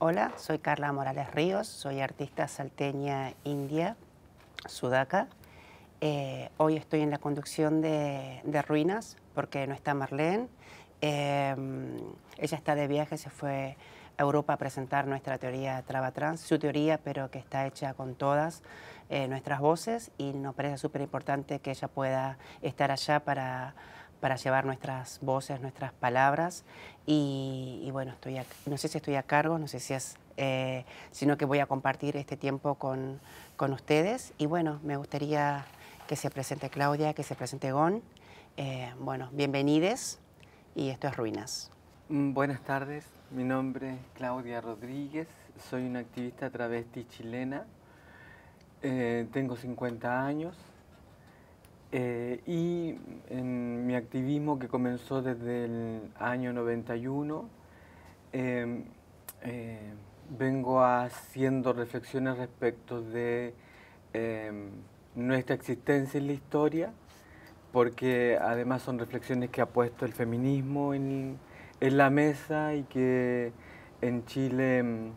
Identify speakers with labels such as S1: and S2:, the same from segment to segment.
S1: Hola, soy Carla Morales Ríos, soy artista salteña india, sudaca. Eh, hoy estoy en la conducción de, Ruinas porque no está Marlene. Eh, ella está de viaje, se fue a Europa a presentar nuestra teoría trans su teoría, pero que está hecha con todas eh, nuestras voces y nos parece súper importante que ella pueda estar allá para para llevar nuestras voces, nuestras palabras. Y, bueno, estoy no sé si estoy a cargo, no sé si es, eh, sino que voy a compartir este tiempo con, con, ustedes. Y bueno, me gustaría que se presente Claudia, que se presente Gon. Eh, bueno, bienvenides y esto es Ruinas. Mm, buenas tardes,
S2: mi nombre es Claudia Rodríguez, soy una activista travesti chilena, eh, tengo 50 años, eh, y en mi activismo que comenzó desde el año 91, em, eh, vengo haciendo reflexiones respecto de em, nuestra existencia en la historia, porque además son reflexiones que ha puesto el feminismo en, la mesa y que en Chile em,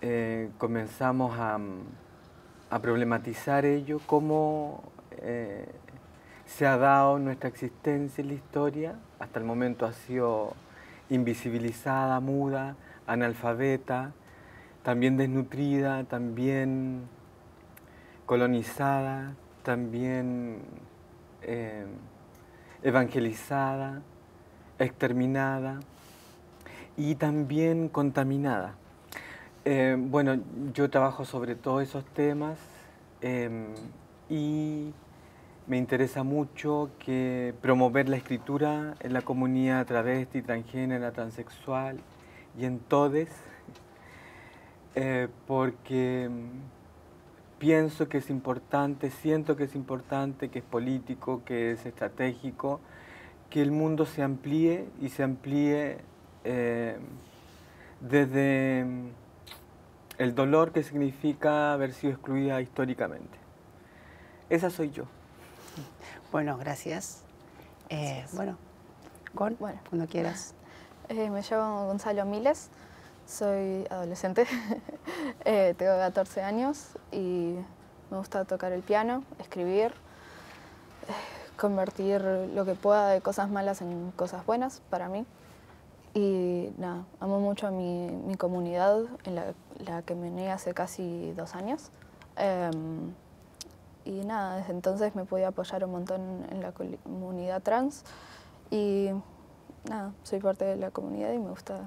S2: eh, comenzamos a, a problematizar ello como eh, se ha dado nuestra existencia en la historia. Hasta el momento ha sido invisibilizada, muda, analfabeta, también desnutrida, también colonizada, también eh, evangelizada, exterminada y también contaminada. Eh, bueno, yo trabajo sobre todos esos temas y me interesa mucho que promover la escritura en la comunidad travesti, transgénero, transexual y en todes, eh, porque pienso que es importante, siento que es importante, que es político, que es estratégico, que el mundo se amplíe y se amplíe eh, desde el dolor que significa haber sido excluida históricamente. Esa soy yo.
S1: Bueno, gracias. Eh, bueno, cuando quieras.
S3: Eh, me llamo Gonzalo Miles, soy adolescente, eh, tengo 14 años y me gusta tocar el piano, escribir, convertir lo que pueda de cosas malas en cosas buenas para mí. Y nada, amo mucho a mi, comunidad, en la, que me uní hace casi dos años. Em, y nada, desde entonces me pude apoyar un montón en la comunidad trans y nada, soy parte de la comunidad y me gusta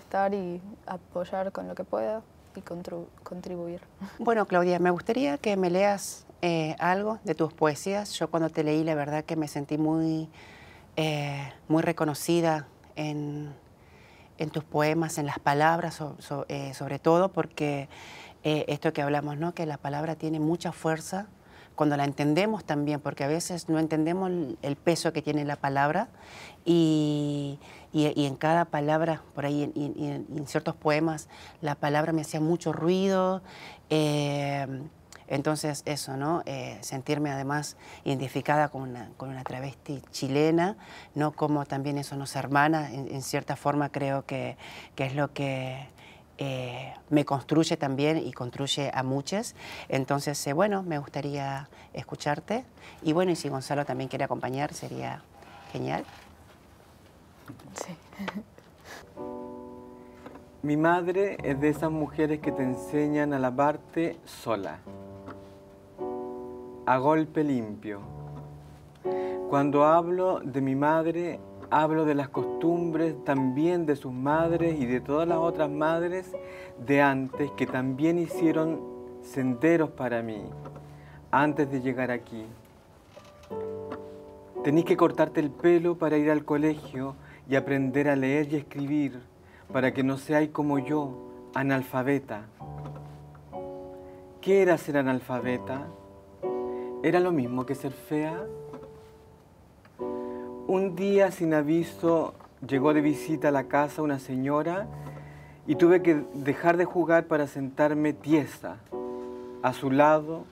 S3: estar y apoyar con lo que pueda y contribuir.
S1: Bueno, Claudia, me gustaría que me leas eh, algo de tus poesías. Yo cuando te leí, la verdad que me sentí muy, eh, muy reconocida en, tus poemas, en las palabras, eh, sobre todo porque eh, esto que hablamos, ¿no? que la palabra tiene mucha fuerza cuando la entendemos también, porque a veces no entendemos el peso que tiene la palabra y, en cada palabra, por ahí en, ciertos poemas, la palabra me hacía mucho ruido. Eh, entonces eso, ¿no? Eh, sentirme además identificada con una, travesti chilena, ¿no? Como también eso nos hermana, en, cierta forma creo que es lo que eh, me construye también y construye a muchas. Entonces, eh, bueno, me gustaría escucharte. Y bueno, y si Gonzalo también quiere acompañar, sería genial.
S3: Sí.
S2: Mi madre es de esas mujeres que te enseñan a lavarte sola, a golpe limpio. Cuando hablo de mi madre, hablo de las costumbres también de sus madres y de todas las otras madres de antes que también hicieron senderos para mí antes de llegar aquí. tenéis que cortarte el pelo para ir al colegio y aprender a leer y escribir para que no seáis como yo, analfabeta. ¿Qué era ser analfabeta? ¿Era lo mismo que ser fea? Un día sin aviso llegó de visita a la casa una señora y tuve que dejar de jugar para sentarme tiesa a su lado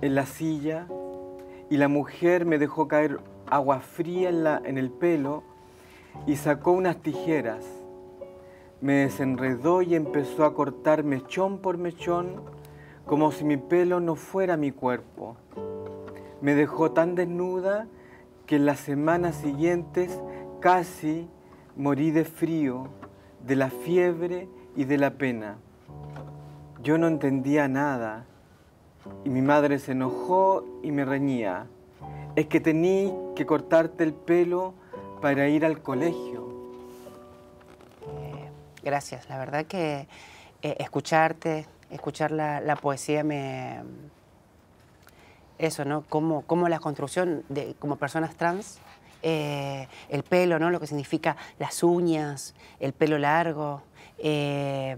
S2: en la silla y la mujer me dejó caer agua fría en, en el pelo y sacó unas tijeras. Me desenredó y empezó a cortar mechón por mechón como si mi pelo no fuera mi cuerpo. Me dejó tan desnuda que en las semanas siguientes casi morí de frío, de la fiebre y de la pena. Yo no entendía nada y mi madre se enojó y me reñía. Es que tení que cortarte el pelo para ir al colegio.
S1: Eh, gracias, la verdad que eh, escucharte, escuchar la poesía me eso, ¿no? Cómo, cómo la construcción de, como personas trans, eh, el pelo, ¿no? Lo que significa las uñas, el pelo largo, eh,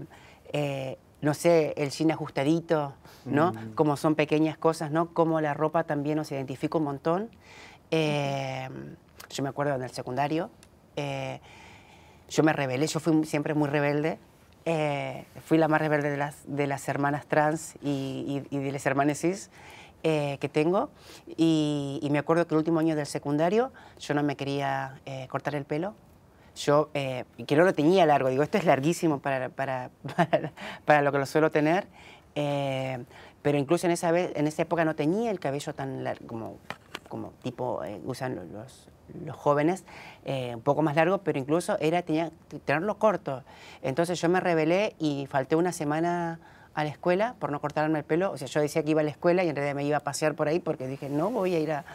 S1: eh, no sé, el jean ajustadito, ¿no? Mm. Como son pequeñas cosas, ¿no? Cómo la ropa también nos identifica un montón. yo me acuerdo en el secundario, yo me rebelé, yo fui siempre muy rebelde. fui la más rebelde de las, de las hermanas trans y, y de las hermanas cis. Eh, que tengo y, me acuerdo que el último año del secundario yo no me quería eh, cortar el pelo. Yo, eh, que no lo tenía largo, digo, esto es larguísimo para, para, para, lo que lo suelo tener, eh, pero incluso en esa, vez, en esa época no tenía el cabello tan largo como, como tipo usan los, los, jóvenes, un poco más largo, pero incluso era, tenía tenerlo corto. Entonces yo me rebelé y falté una semana a la escuela por no cortarme el pelo. O sea, yo decía que iba a la escuela y en realidad me iba a pasear por ahí porque dije, no voy a ir a,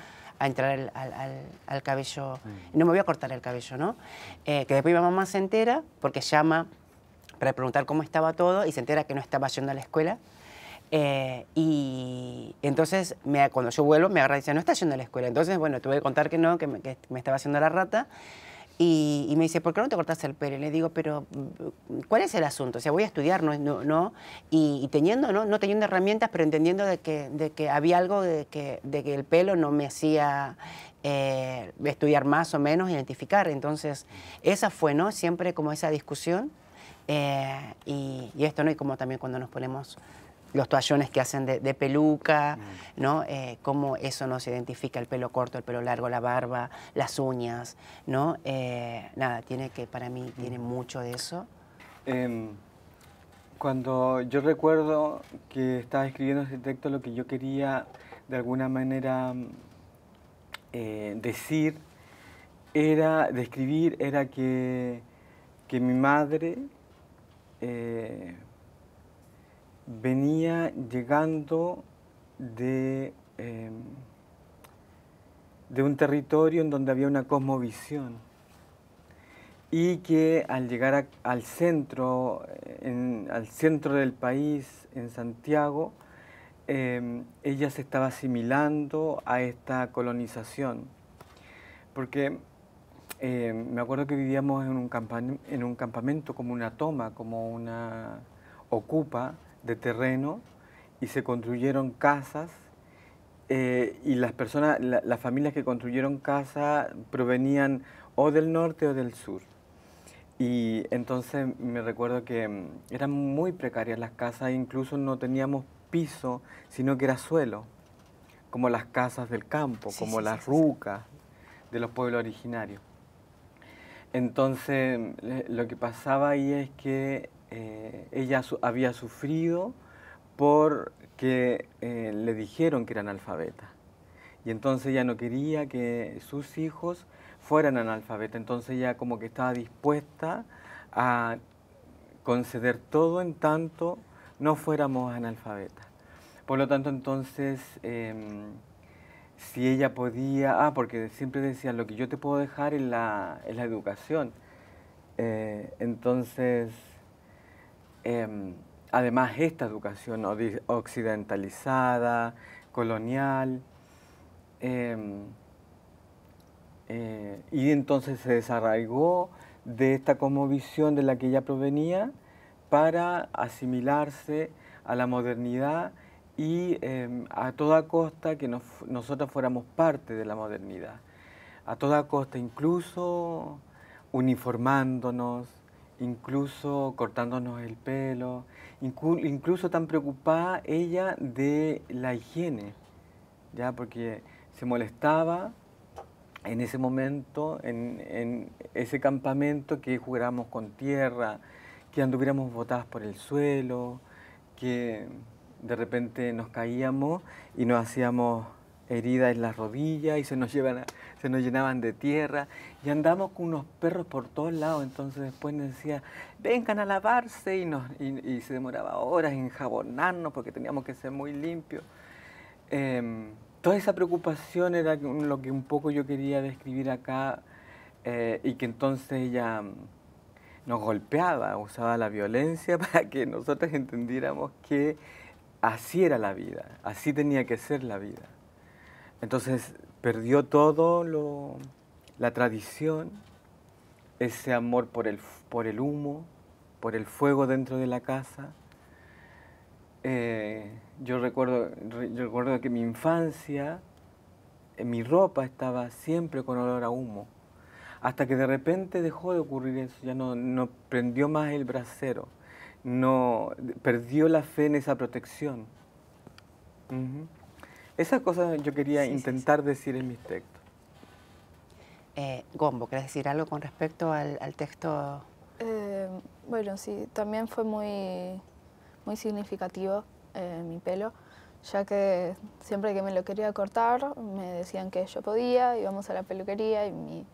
S1: entrar al, al, cabello, mm. no me voy a cortar el cabello, ¿no? Eh, que después mi mamá se entera porque llama para preguntar cómo estaba todo y se entera que no estaba yendo a la escuela. Eh, y entonces, me, cuando yo vuelvo, me agarra y dice, no estás yendo a la escuela. Entonces, bueno, tuve que contar que no, que me, que me estaba haciendo la rata. Y, me dice, ¿por qué no te cortaste el pelo? Y le digo, pero ¿cuál es el asunto? O sea, voy a estudiar, ¿no? no, y, teniendo, ¿no? no teniendo herramientas, pero entendiendo de que, de que había algo de que, de que el pelo no me hacía eh, estudiar más o menos, identificar. Entonces, esa fue, ¿no? Siempre como esa discusión. Eh, y, y esto, ¿no? Y como también cuando nos ponemos los toallones que hacen de, peluca, mm. ¿no? Eh, cómo eso se identifica el pelo corto, el pelo largo, la barba, las uñas, ¿no? Eh, nada, tiene que, para mí, tiene mm. mucho de eso. Em,
S2: cuando yo recuerdo que estaba escribiendo este texto, lo que yo quería de alguna manera mm, eh, decir era, describir, era que, que mi madre venía llegando em, de, un territorio en donde había una cosmovisión y que al llegar al, centro, al centro del país, en Santiago, em, ella se estaba asimilando a esta colonización. Porque em, me acuerdo que vivíamos en un, campamento como una toma, como una ocupa, de terreno y se construyeron casas eh, y las personas, las familias que construyeron casa provenían o del norte o del sur. Y entonces me recuerdo que mm, eran muy precarias las casas, incluso no teníamos piso, sino que era suelo, como las casas del campo, como las rucas de los pueblos originarios. Entonces, eh, lo que pasaba ahí es que eh, ella había sufrido porque eh, le dijeron que era analfabeta. Y entonces ella no quería que sus hijos fueran analfabetas. Entonces ella como que estaba dispuesta a conceder todo en tanto no fuéramos analfabetas. Por lo tanto, entonces, em, si ella podía, ah, porque siempre decía lo que yo te puedo dejar es la, en la educación. Eh, entonces, Em, además esta educación occidentalizada, colonial, em, eh, y entonces se desarraigó de esta cosmovisión de la que ella provenía para asimilarse a la modernidad y em, a toda costa que nosotros fuéramos parte de la modernidad, a toda costa incluso uniformándonos, incluso cortándonos el pelo, incluso tan preocupada ella de la higiene, ya porque se molestaba en ese momento, en, en ese campamento, que jugáramos con tierra, que anduviéramos botadas por el suelo, que de repente nos caíamos y nos hacíamos heridas en las rodillas y se nos llevan a, se nos llenaban de tierra y andamos con unos perros por todos lados. Entonces después nos decía, vengan a lavarse y, nos, se demoraba horas en jabonarnos porque teníamos que ser muy limpios. Em, toda esa preocupación era lo que un poco yo quería describir acá eh, y que entonces ella mm, nos golpeaba, usaba la violencia para que nosotros entendiéramos que así era la vida, así tenía que ser la vida. Entonces perdió todo la tradición, ese amor por el, por el humo, por el fuego dentro de la casa. Eh, yo, recuerdo, recuerdo que mi infancia, mi ropa estaba siempre con olor a humo, hasta que de repente dejó de ocurrir eso, ya no, prendió más el brasero, no perdió la fe en esa protección. Esas cosas yo quería intentar
S1: decir en mis textos. Eh, Gombo, ¿querés decir algo con respecto al, texto?
S3: Eh, bueno, sí, también fue muy, muy significativo eh, mi pelo, ya que siempre que me lo quería cortar me decían que yo podía, íbamos a la peluquería y mi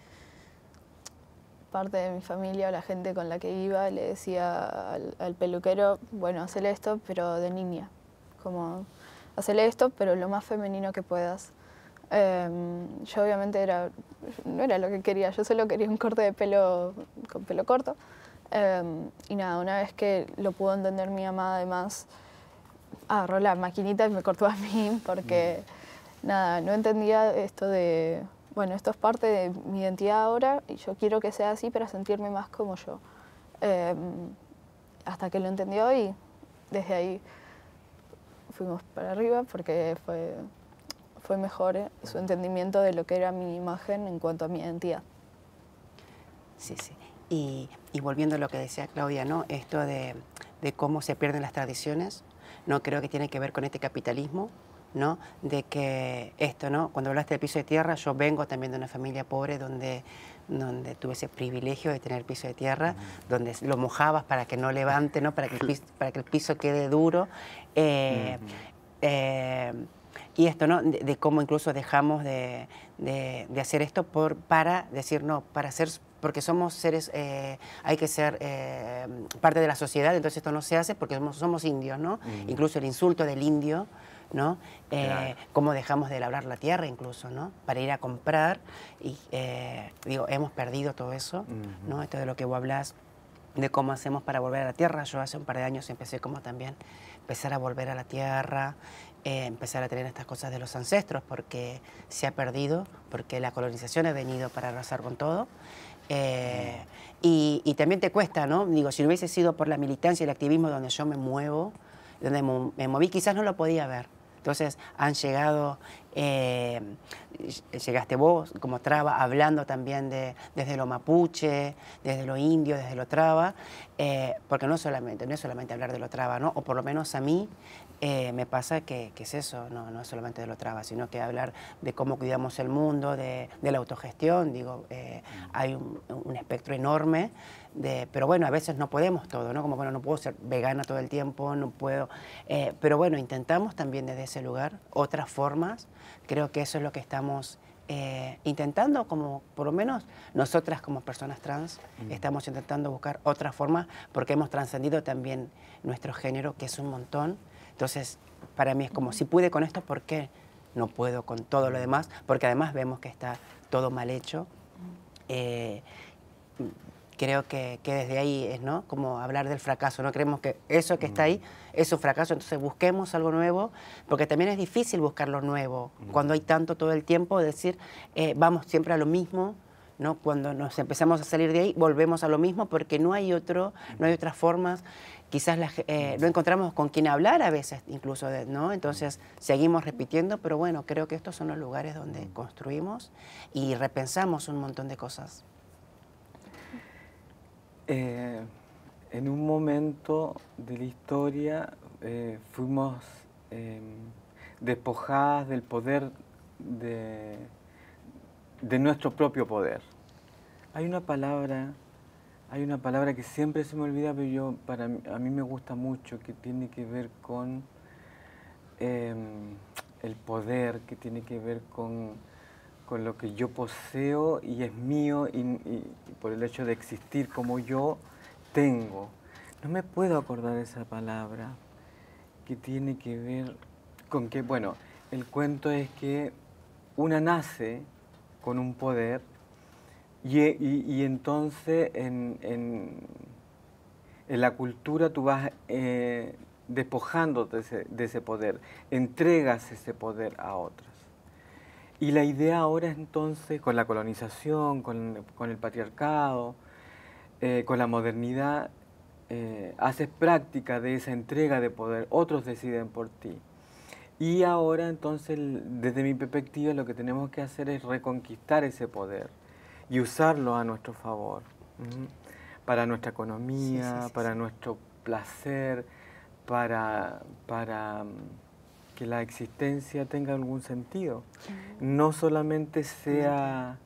S3: parte de mi familia o la gente con la que iba le decía al, peluquero, bueno, hacer esto, pero de niña, como hacer esto, pero lo más femenino que puedas. Em, yo obviamente era, no era lo que quería, yo solo quería un corte de pelo con pelo corto. Em, y nada, una vez que lo pudo entender mi mamá además, agarró la maquinita y me cortó a mí porque mm. nada, no entendía esto de, bueno, esto es parte de mi identidad ahora y yo quiero que sea así para sentirme más como yo. Em, hasta que lo entendió y desde ahí fuimos para arriba porque fue, fue mejor eh, su entendimiento de lo que era mi imagen en cuanto a mi identidad. Sí, sí.
S1: Y, y volviendo a lo que decía Claudia, ¿no? Esto de, de cómo se pierden las tradiciones, no creo que tiene que ver con este capitalismo, ¿no? De que esto, ¿no? Cuando hablaste del piso de tierra, yo vengo también de una familia pobre donde donde tuve ese privilegio de tener piso de tierra, donde lo mojabas para que no levante, ¿no? Para, que el piso, para que el piso quede duro. Eh, eh, y esto, ¿no? De, cómo incluso dejamos de, hacer esto por, para decir, no, para ser porque somos seres, eh, hay que ser parte de la sociedad, entonces esto no se hace porque somos, indios, ¿no? Incluso el insulto del indio ¿no? Eh, cómo dejamos de labrar la tierra incluso, ¿no? Para ir a comprar y, eh, digo, hemos perdido todo eso, ¿no? Esto de lo que vos hablas de cómo hacemos para volver a la tierra. Yo hace un par de años empecé como también empezar a volver a la tierra, eh, empezar a tener estas cosas de los ancestros, porque se ha perdido, porque la colonización ha venido para arrasar con todo. y, y, también te cuesta, ¿no? Digo, si no hubiese sido por la militancia y el activismo donde yo me muevo, donde me moví, quizás no lo podía ver. Entonces han llegado, eh, llegaste vos como traba, hablando también de, desde lo mapuche, desde lo indio, desde lo traba, eh, porque no, solamente, no es solamente hablar de lo traba, ¿no? o por lo menos a mí eh, me pasa que, es eso, no, es solamente de lo traba, sino que hablar de cómo cuidamos el mundo, de, la autogestión, digo, mm. hay un espectro enorme pero bueno, a veces no podemos todo, ¿no? Como, bueno, no puedo ser vegana todo el tiempo, no puedo. Eh, pero bueno, intentamos también desde ese lugar otras formas. Creo que eso es lo que estamos eh, intentando, como por lo menos nosotras como personas trans, mm. estamos intentando buscar otras formas porque hemos trascendido también nuestro género, que es un montón. Entonces, para mí es como, si pude con esto, ¿por qué no puedo con todo lo demás? Porque además vemos que está todo mal hecho. Mm. Eh, creo que, desde ahí es, Como hablar del fracaso, ¿no? Creemos que eso que está mm. ahí es un fracaso, entonces busquemos algo nuevo, porque también es difícil buscar lo nuevo, mm. cuando hay tanto todo el tiempo, decir, eh, vamos siempre a lo mismo, ¿no? Cuando nos empezamos a salir de ahí, volvemos a lo mismo, porque no hay otro, no hay otras formas, quizás eh, mm. no encontramos con quién hablar a veces, incluso, ¿no? Entonces seguimos repitiendo, pero bueno, creo que estos son los lugares donde construimos y repensamos un montón de cosas. Eh, en un momento de la historia eh,
S2: fuimos em, despojadas del poder de, de nuestro propio poder. Hay una palabra, hay una palabra que siempre se me olvida, pero yo, para, a mí me gusta mucho, que tiene que ver con em, el poder, que tiene que ver con con lo que yo poseo y es mío y, por el hecho de existir como yo tengo. No me puedo acordar esa palabra que tiene que ver con que, bueno, el cuento es que una nace con un poder y, entonces en, la cultura tú vas eh, despojándote de ese, de ese poder, entregas ese poder a otra. Y la idea ahora entonces, con la colonización, con, el patriarcado, eh, con la modernidad, eh, haces práctica de esa entrega de poder, otros deciden por ti. Y ahora entonces, desde mi perspectiva, lo que tenemos que hacer es reconquistar ese poder y usarlo a nuestro favor, para nuestra economía, para nuestro placer, para... para que la existencia tenga algún sentido. No solamente sea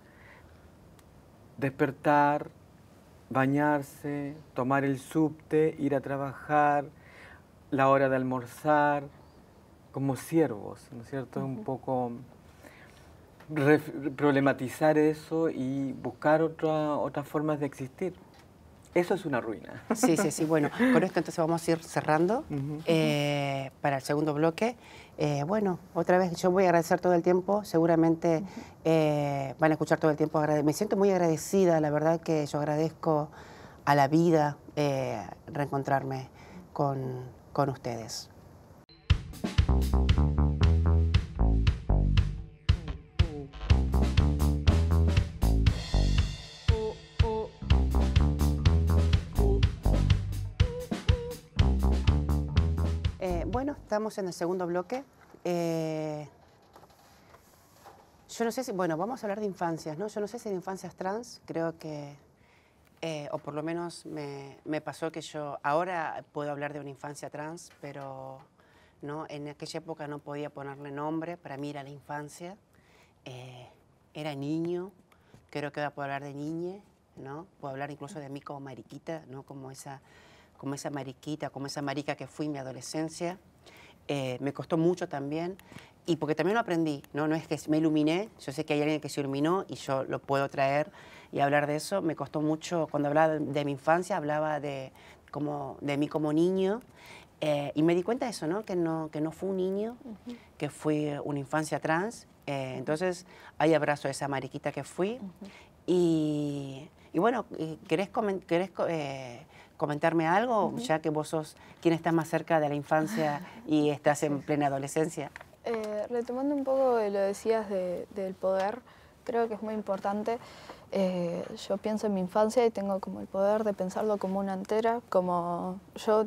S2: despertar, bañarse, tomar el subte, ir a trabajar, la hora de almorzar, como siervos, ¿no es cierto? Un poco problematizar eso y buscar otra, otras formas de existir.
S1: Eso es una ruina. Sí, sí, sí. Bueno, con esto entonces vamos a ir cerrando eh, para el segundo bloque. Eh, bueno, otra vez yo voy a agradecer todo el tiempo, seguramente eh, van a escuchar todo el tiempo. Me siento muy agradecida, la verdad que yo agradezco a la vida reencontrarme con, con ustedes. Estamos en el segundo bloque. Eh, yo no sé si, bueno, vamos a hablar de infancias, ¿no? Yo no sé si de infancias trans, creo que, eh, o por lo menos me, me, pasó que yo ahora puedo hablar de una infancia trans, pero ¿no? en aquella época no podía ponerle nombre, para mí era la infancia, eh, era niño, creo que ahora puedo hablar de niñe, ¿no? Puedo hablar incluso de mí como mariquita, ¿no? Como esa, como esa mariquita, como esa marica que fui en mi adolescencia. Eh, me costó mucho también y porque también lo aprendí, ¿no? No es que me iluminé, yo sé que hay alguien que se iluminó y yo lo puedo traer y hablar de eso. Me costó mucho, cuando hablaba de, mi infancia, hablaba de, como, de mí como niño eh, y me di cuenta de eso, ¿no? Que no, que no fue un niño, que fui una infancia trans. Eh, entonces, ahí abrazo a esa mariquita que fui. y, bueno, ¿querés, comentar, comentarme algo, ya que vos sos quien está más cerca de la infancia y estás en plena adolescencia?
S3: Eh, retomando un poco de lo decías del poder, creo que es muy importante. Eh, yo pienso en mi infancia y tengo como el poder de pensarlo como una entera, como yo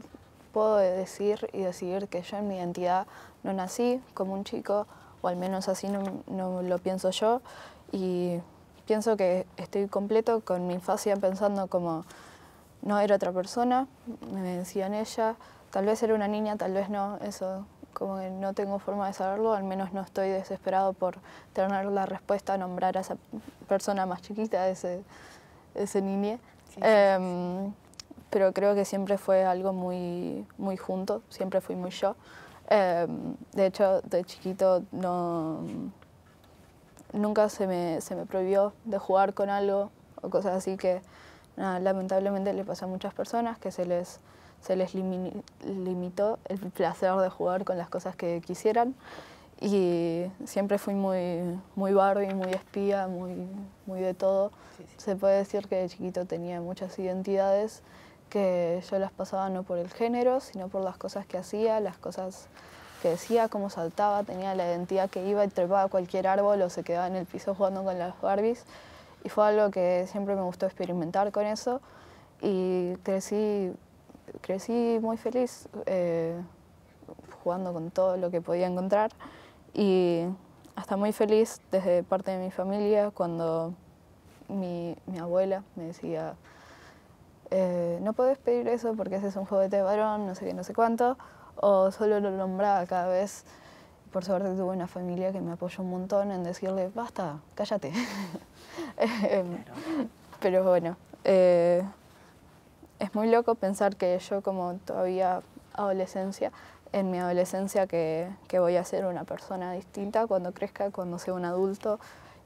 S3: puedo decir y decidir que yo en mi identidad no nací como un chico, o al menos así no lo pienso yo, y pienso que estoy completo con mi infancia pensando como no era otra persona, me decían ella, tal vez era una niña, tal vez no, eso como que no tengo forma de saberlo, al menos no estoy desesperado por tener la respuesta a nombrar a esa persona más chiquita, ese, ese niña. Em, pero creo que siempre fue algo muy, muy junto, siempre fui muy yo. Em, de hecho, de chiquito no, nunca se me, se me prohibió de jugar con algo o cosas así que Ah, lamentablemente le pasó a muchas personas que se les, se les limitó el placer de jugar con las cosas que quisieran y siempre fui muy, muy Barbie, muy espía, muy, muy de todo. Se puede decir que de chiquito tenía muchas identidades que yo las pasaba no por el género, sino por las cosas que hacía, las cosas que decía, cómo saltaba, tenía la identidad que iba y trepaba a cualquier árbol o se quedaba en el piso jugando con las Barbies y fue algo que siempre me gustó experimentar con eso y crecí, crecí muy feliz eh, jugando con todo lo que podía encontrar y hasta muy feliz desde parte de mi familia cuando mi, abuela me decía eh, no puedes pedir eso porque ese es un juguete de varón, no sé qué, no sé cuánto, o solo lo nombraba cada vez por suerte tuve una familia que me apoyó un montón en decirle, basta, cállate. Em, pero bueno, eh, es muy loco pensar que yo como todavía adolescencia, en mi adolescencia que, voy a ser una persona distinta cuando crezca, cuando sea un adulto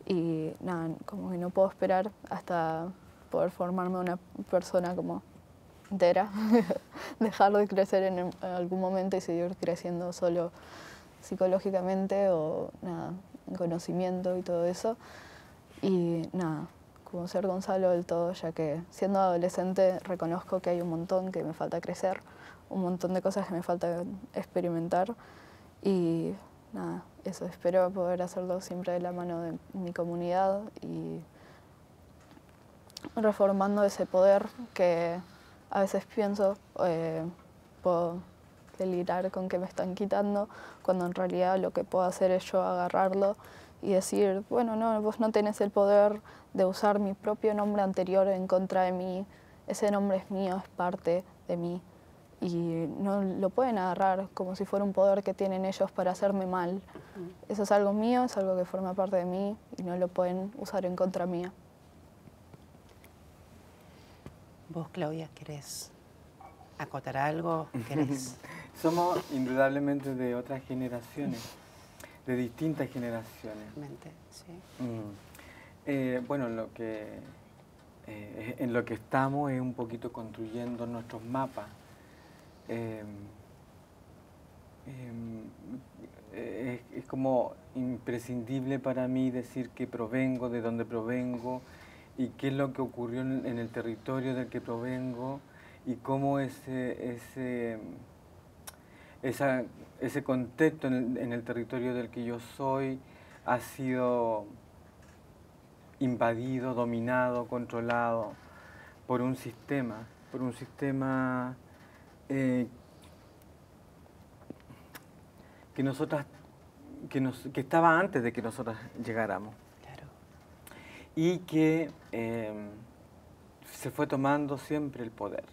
S3: y nada, como que no puedo esperar hasta poder formarme una persona como entera, dejarlo de crecer en algún momento y seguir creciendo solo psicológicamente o nada, conocimiento y todo eso. Y nada, ser Gonzalo del todo, ya que siendo adolescente reconozco que hay un montón que me falta crecer, un montón de cosas que me falta experimentar y nada, eso espero poder hacerlo siempre de la mano de mi comunidad y reformando ese poder que a veces pienso eh, puedo de con que me están quitando, cuando en realidad lo que puedo hacer es yo agarrarlo y decir, bueno, no, vos no tenés el poder de usar mi propio nombre anterior en contra de mí, ese nombre es mío, es parte de mí y no lo pueden agarrar como si fuera un poder que tienen ellos para hacerme mal. Mm. Eso es algo mío, es algo que forma parte de mí y no lo pueden usar en contra mía. ¿Vos, Claudia, querés
S1: acotar algo?
S2: ¿Querés? Somos indudablemente de otras generaciones, de distintas generaciones. Sí. Mm. Eh, bueno, lo que, eh, en lo que estamos es un poquito construyendo nuestros mapas. Em, em, es, como imprescindible para mí decir que provengo, de dónde provengo y qué es lo que ocurrió en, el territorio del que provengo y cómo ese, ese ese contexto en el, territorio del que yo soy ha sido invadido, dominado, controlado por un sistema, por un sistema eh, que nosotras que, estaba antes de que nosotras llegáramos. Y que em, se fue tomando siempre el poder.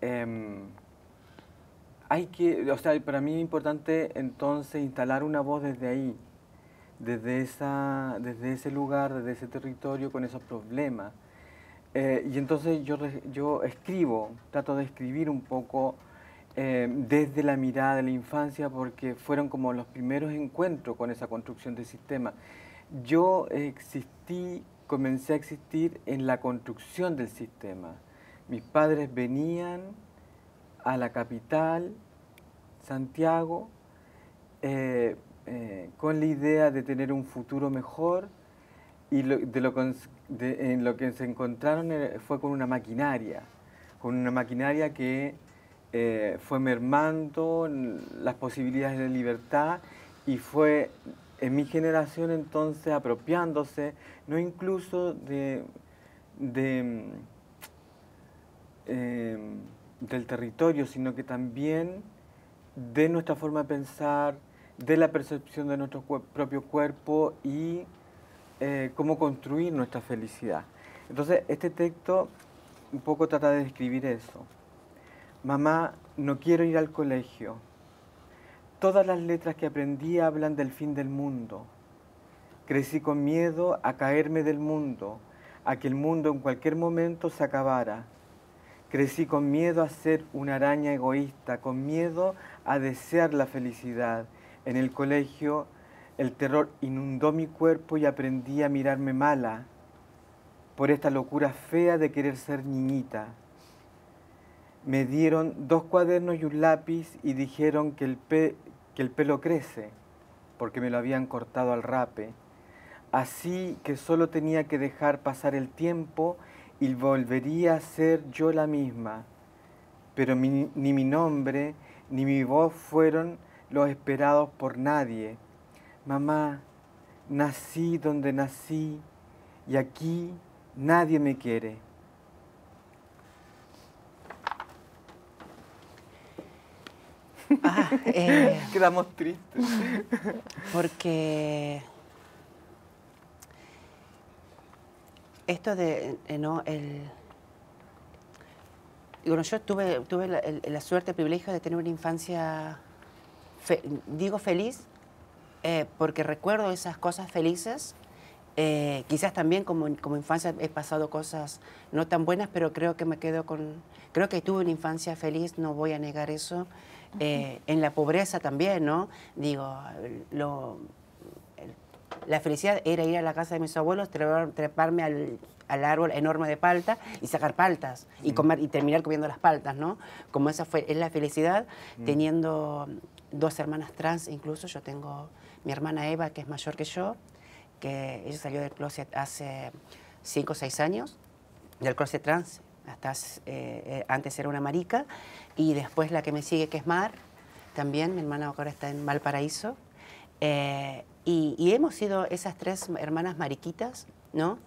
S2: Em, hay que, o sea, para mí es importante entonces instalar una voz desde ahí, desde, esa, desde ese lugar, desde ese territorio, con esos problemas. Eh, y entonces yo, yo escribo, trato de escribir un poco eh, desde la mirada de la infancia porque fueron como los primeros encuentros con esa construcción del sistema. Yo existí, comencé a existir en la construcción del sistema. Mis padres venían, a la capital, Santiago, eh, eh, con la idea de tener un futuro mejor y de en lo que se encontraron eh, fue con una maquinaria, con una maquinaria que fue mermando las posibilidades de libertad y fue en mi generación entonces apropiándose, no incluso de, mm, em, del territorio, sino que también de nuestra forma de pensar, de la percepción de nuestro propio cuerpo y eh, cómo construir nuestra felicidad. Entonces, este texto un poco trata de describir eso. Mamá, no quiero ir al colegio. Todas las letras que aprendí hablan del fin del mundo. Crecí con miedo a caerme del mundo, a que el mundo en cualquier momento se acabara. Crecí con miedo a ser una araña egoísta, con miedo a desear la felicidad. En el colegio el terror inundó mi cuerpo y aprendí a mirarme mala por esta locura fea de querer ser niñita. Me dieron dos cuadernos y un lápiz y dijeron que el, que el pelo crece, porque me lo habían cortado al rape. Así que solo tenía que dejar pasar el tiempo y volvería a ser yo la misma. Pero ni mi nombre ni mi voz fueron los esperados por nadie. Mamá, nací donde nací y aquí nadie me quiere.
S1: Ah, eh, Quedamos tristes. Porque esto de, eh, no, el... Bueno, yo tuve, tuve la, suerte, el privilegio de tener una infancia, digo feliz, eh, porque recuerdo esas cosas felices. Eh, quizás también como, como infancia he pasado cosas no tan buenas, pero creo que me quedo con... Creo que tuve una infancia feliz, no voy a negar eso. en la pobreza también, ¿no? Digo, lo, la felicidad era ir a la casa de mis abuelos, treparme al, árbol enorme de palta y sacar paltas y, mm. comer, y terminar comiendo las paltas, ¿no? Como esa fue, es la felicidad, mm. teniendo dos hermanas trans incluso, yo tengo mi hermana Eva, que es mayor que yo, que ella salió del closet hace cinco o seis años, del closet trans, hasta eh, eh, antes era una marica, y después la que me sigue, que es Mar, también, mi hermana ahora está en Valparaíso, eh, y, hemos sido esas tres hermanas mariquitas, ¿no?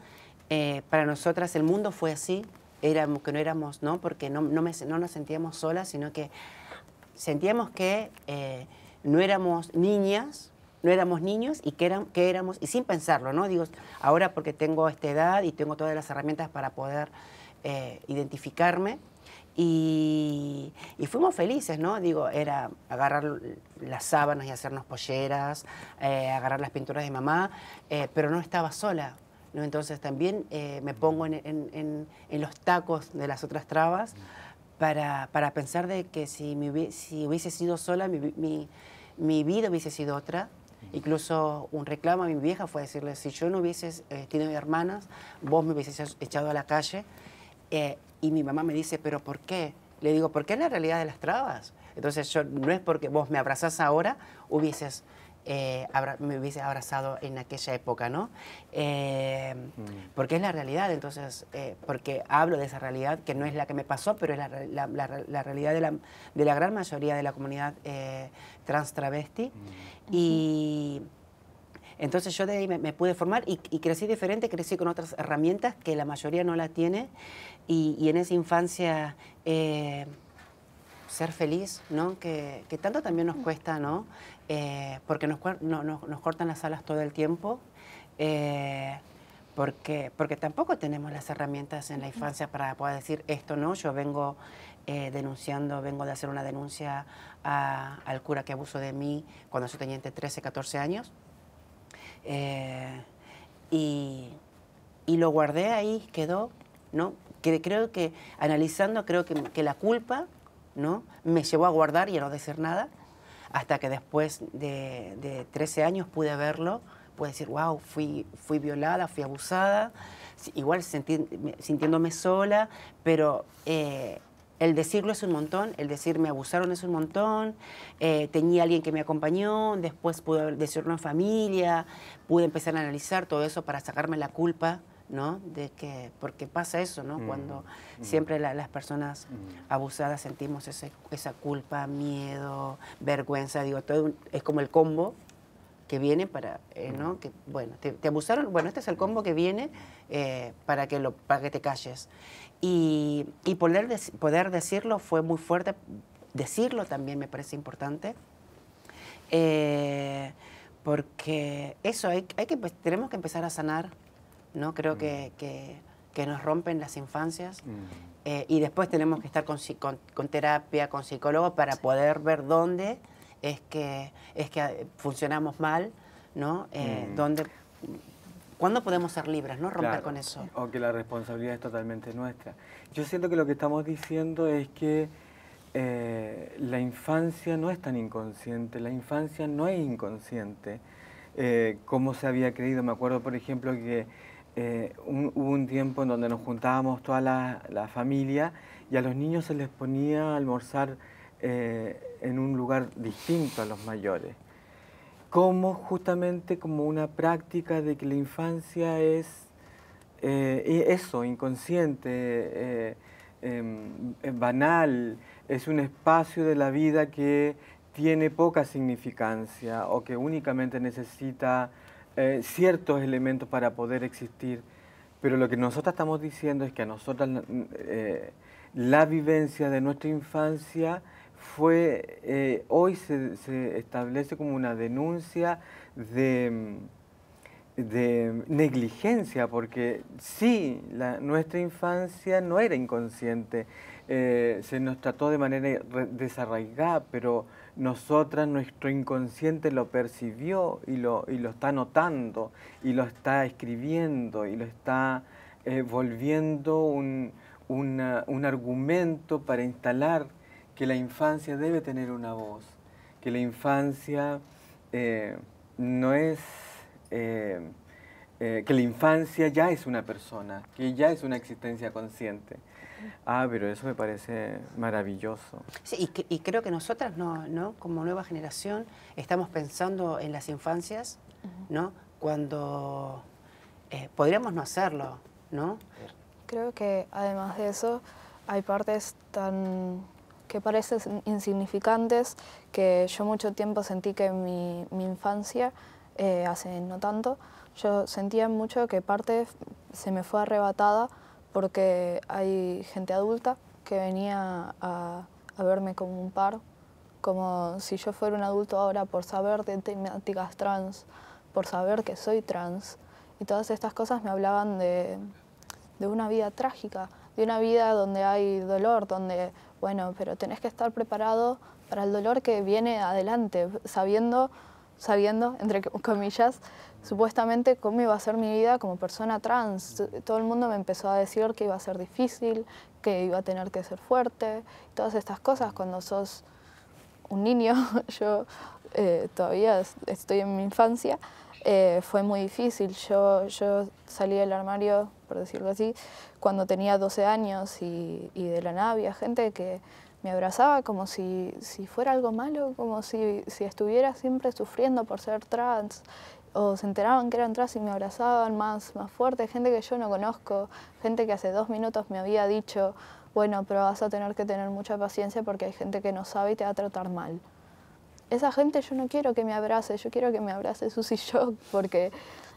S1: Eh, para nosotras el mundo fue así, éramos, que no éramos, ¿no? Porque no, no, nos sentíamos solas, sino que sentíamos que eh, no éramos niñas, no éramos niños y que, eran, que éramos, y sin pensarlo, ¿no? Digo, ahora porque tengo esta edad y tengo todas las herramientas para poder eh, identificarme, y, fuimos felices, ¿no? Digo, era agarrar las sábanas y hacernos polleras, eh, agarrar las pinturas de mamá, eh, pero no estaba sola. ¿no? Entonces también eh, me pongo en, los tacos de las otras trabas para, para pensar de que si, hubiese sido sola, mi, mi, vida hubiese sido otra. Incluso un reclamo a mi vieja fue decirle, si yo no hubiese tenido hermanas, vos me hubieses echado a la calle. Y mi mamá me dice, ¿pero por qué? Le digo, ¿por qué es la realidad de las trabas? Entonces, yo, no es porque vos me abrazás ahora, hubieses, eh, me hubieses abrazado en aquella época, ¿no? Eh, mm. Porque es la realidad, entonces, eh, porque hablo de esa realidad que no es la que me pasó, pero es la, la, realidad de, de la, gran mayoría de la comunidad trans travesti. Mm. Y. Entonces yo de ahí me, pude formar y, crecí diferente, crecí con otras herramientas que la mayoría no la tiene y, en esa infancia eh, ser feliz, ¿no? Que, tanto también nos cuesta, ¿no? Eh, porque nos, cortan las alas todo el tiempo. Eh, porque, tampoco tenemos las herramientas en la infancia para poder decir esto no, yo vengo denunciando, vengo de hacer una denuncia al cura que abusó de mí cuando yo tenía entre 13 y 14 años, eh, y, y, lo guardé ahí, quedó, ¿no? Que creo que, analizando, creo que, que, la culpa, ¿no? Me llevó a guardar y a no decir nada, hasta que después de, de 13 años pude verlo, pude decir, wow, fui, fui violada, fui abusada, igual sintiéndome sola, pero eh, el decirlo es un montón, el decir me abusaron es un montón, eh, tenía alguien que me acompañó, después pude decirlo en familia, pude empezar a analizar todo eso para sacarme la culpa, ¿no? De que, porque pasa eso, ¿no? Mm, Cuando mm. siempre las personas mm. abusadas sentimos esa culpa, miedo, vergüenza, digo, todo es como el combo que viene para, eh, ¿no? Que, bueno, te, abusaron, bueno, este es el combo que viene eh, para, que lo, para te calles. Y, y poder, poder decirlo fue muy fuerte, decirlo también me parece importante, eh, porque eso, hay, que, pues, tenemos que empezar a sanar, ¿no? Creo mm. que, que, nos rompen las infancias. Mm. y después tenemos que estar con, con, terapia, con psicólogo, para poder ver dónde es que, es que eh, funcionamos mal, ¿no? Eh, mm. ¿Cuándo podemos ser libres, no? Romper con
S2: eso. O que la responsabilidad es totalmente nuestra. Yo siento que lo que estamos diciendo es que eh, la infancia no es tan inconsciente, la infancia no es inconsciente. Eh, como se había creído, me acuerdo por ejemplo que hubo un tiempo en donde nos juntábamos toda la, la, familia y a los niños se les ponía a almorzar en un lugar distinto a los mayores, como justamente como una práctica de que la infancia es eh, eso, inconsciente, eh, em, eh, banal, es un espacio de la vida que tiene poca significancia o que únicamente necesita ciertos elementos para poder existir. Pero lo que nosotros estamos diciendo es que a nosotros... la vivencia de nuestra infancia fue, eh, hoy se, establece como una denuncia de, negligencia, porque sí, nuestra infancia no era inconsciente, eh, se nos trató de manera desarraigada, pero nosotras, nuestro inconsciente lo percibió y lo, y lo está notando, y lo está escribiendo, y lo está eh, volviendo un, un argumento para instalar que la infancia debe tener una voz, que la infancia eh, no es... Eh, eh, que la infancia ya es una persona, que ya es una existencia consciente. Ah, pero eso me parece maravilloso.
S1: Sí, y, creo que nosotras, no, como nueva generación, estamos pensando en las infancias, ¿no? Cuando podríamos no hacerlo, ¿no?
S3: Creo que además de eso, hay partes tan que parecen insignificantes, que yo mucho tiempo sentí que en mi, infancia, eh, hace no tanto, yo sentía mucho que parte se me fue arrebatada porque hay gente adulta que venía a, verme como un par, como si yo fuera un adulto ahora por saber de temáticas trans, por saber que soy trans. Y todas estas cosas me hablaban de, de una vida trágica, de una vida donde hay dolor, donde bueno, pero tenés que estar preparado para el dolor que viene adelante, sabiendo, sabiendo, entre comillas, supuestamente cómo iba a ser mi vida como persona trans. Todo el mundo me empezó a decir que iba a ser difícil, que iba a tener que ser fuerte, todas estas cosas cuando sos un niño, yo eh, todavía estoy en mi infancia, eh, fue muy difícil. Yo, yo salí del armario, por decirlo así, cuando tenía 12 años y, de la nada había gente que me abrazaba como si, fuera algo malo, como si, estuviera siempre sufriendo por ser trans, o se enteraban que eran trans y me abrazaban más, más fuerte, gente que yo no conozco, gente que hace dos minutos me había dicho, bueno, pero vas a tener que tener mucha paciencia porque hay gente que no sabe y te va a tratar mal esa gente yo no quiero que me abrace, yo quiero que me abrace Susy yo porque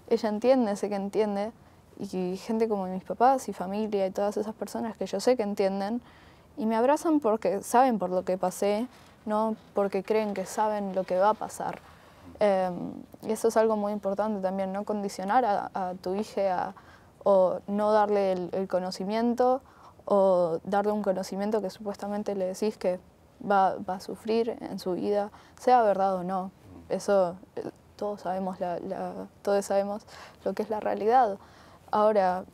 S3: ella entiende, sé que entiende, y gente como mis papás y familia y todas esas personas que yo sé que entienden, y me abrazan porque saben por lo que pasé, no porque creen que saben lo que va a pasar. Em, y eso es algo muy importante también, no condicionar a, tu hija o no darle el conocimiento o darle un conocimiento que supuestamente le decís que va, a sufrir en su vida, sea verdad o no. Eso eh, todos sabemos, la, todos sabemos lo que es la realidad. Ahora,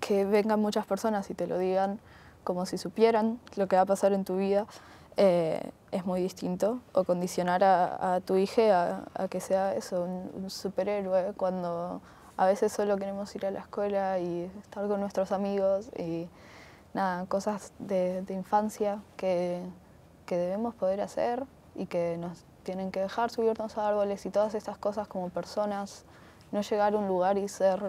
S3: que vengan muchas personas y te lo digan como si supieran lo que va a pasar en tu vida, eh, es muy distinto. O condicionar a, tu hija a, que sea eso, un, un, superhéroe, cuando a veces solo queremos ir a la escuela y estar con nuestros amigos y nada, cosas de, infancia que, que, debemos poder hacer y que nos tienen que dejar subirnos a árboles y todas estas cosas como personas, no llegar a un lugar y ser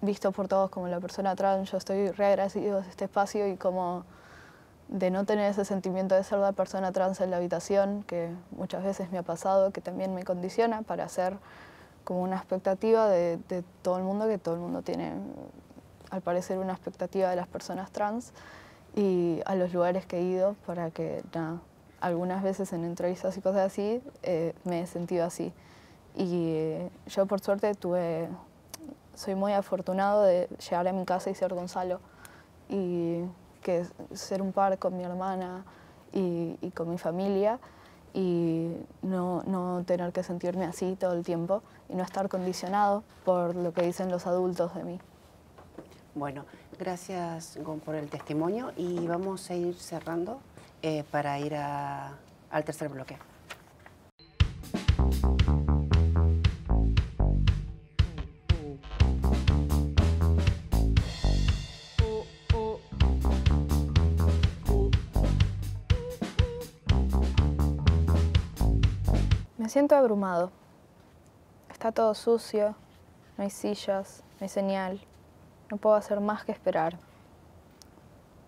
S3: visto por todos como la persona trans. Yo estoy re agradecido de este espacio y como de no tener ese sentimiento de ser la persona trans en la habitación, que muchas veces me ha pasado, que también me condiciona para ser como una expectativa de, de todo el mundo, que todo el mundo tiene al parecer una expectativa de las personas trans y a los lugares que he ido para que, algunas veces en entrevistas y cosas así eh, me he sentido así. Y eh, yo por suerte tuve, soy muy afortunado de llegar a mi casa y ser Gonzalo y que ser un par con mi hermana y, y con mi familia y no, no, tener que sentirme así todo el tiempo y no estar condicionado por lo que dicen los adultos de mí. Bueno, gracias
S1: por el testimonio y vamos a ir cerrando eh, para ir al tercer bloque.
S3: Me siento abrumado. Está todo sucio, no hay sillas, no hay señal, no puedo hacer más que esperar.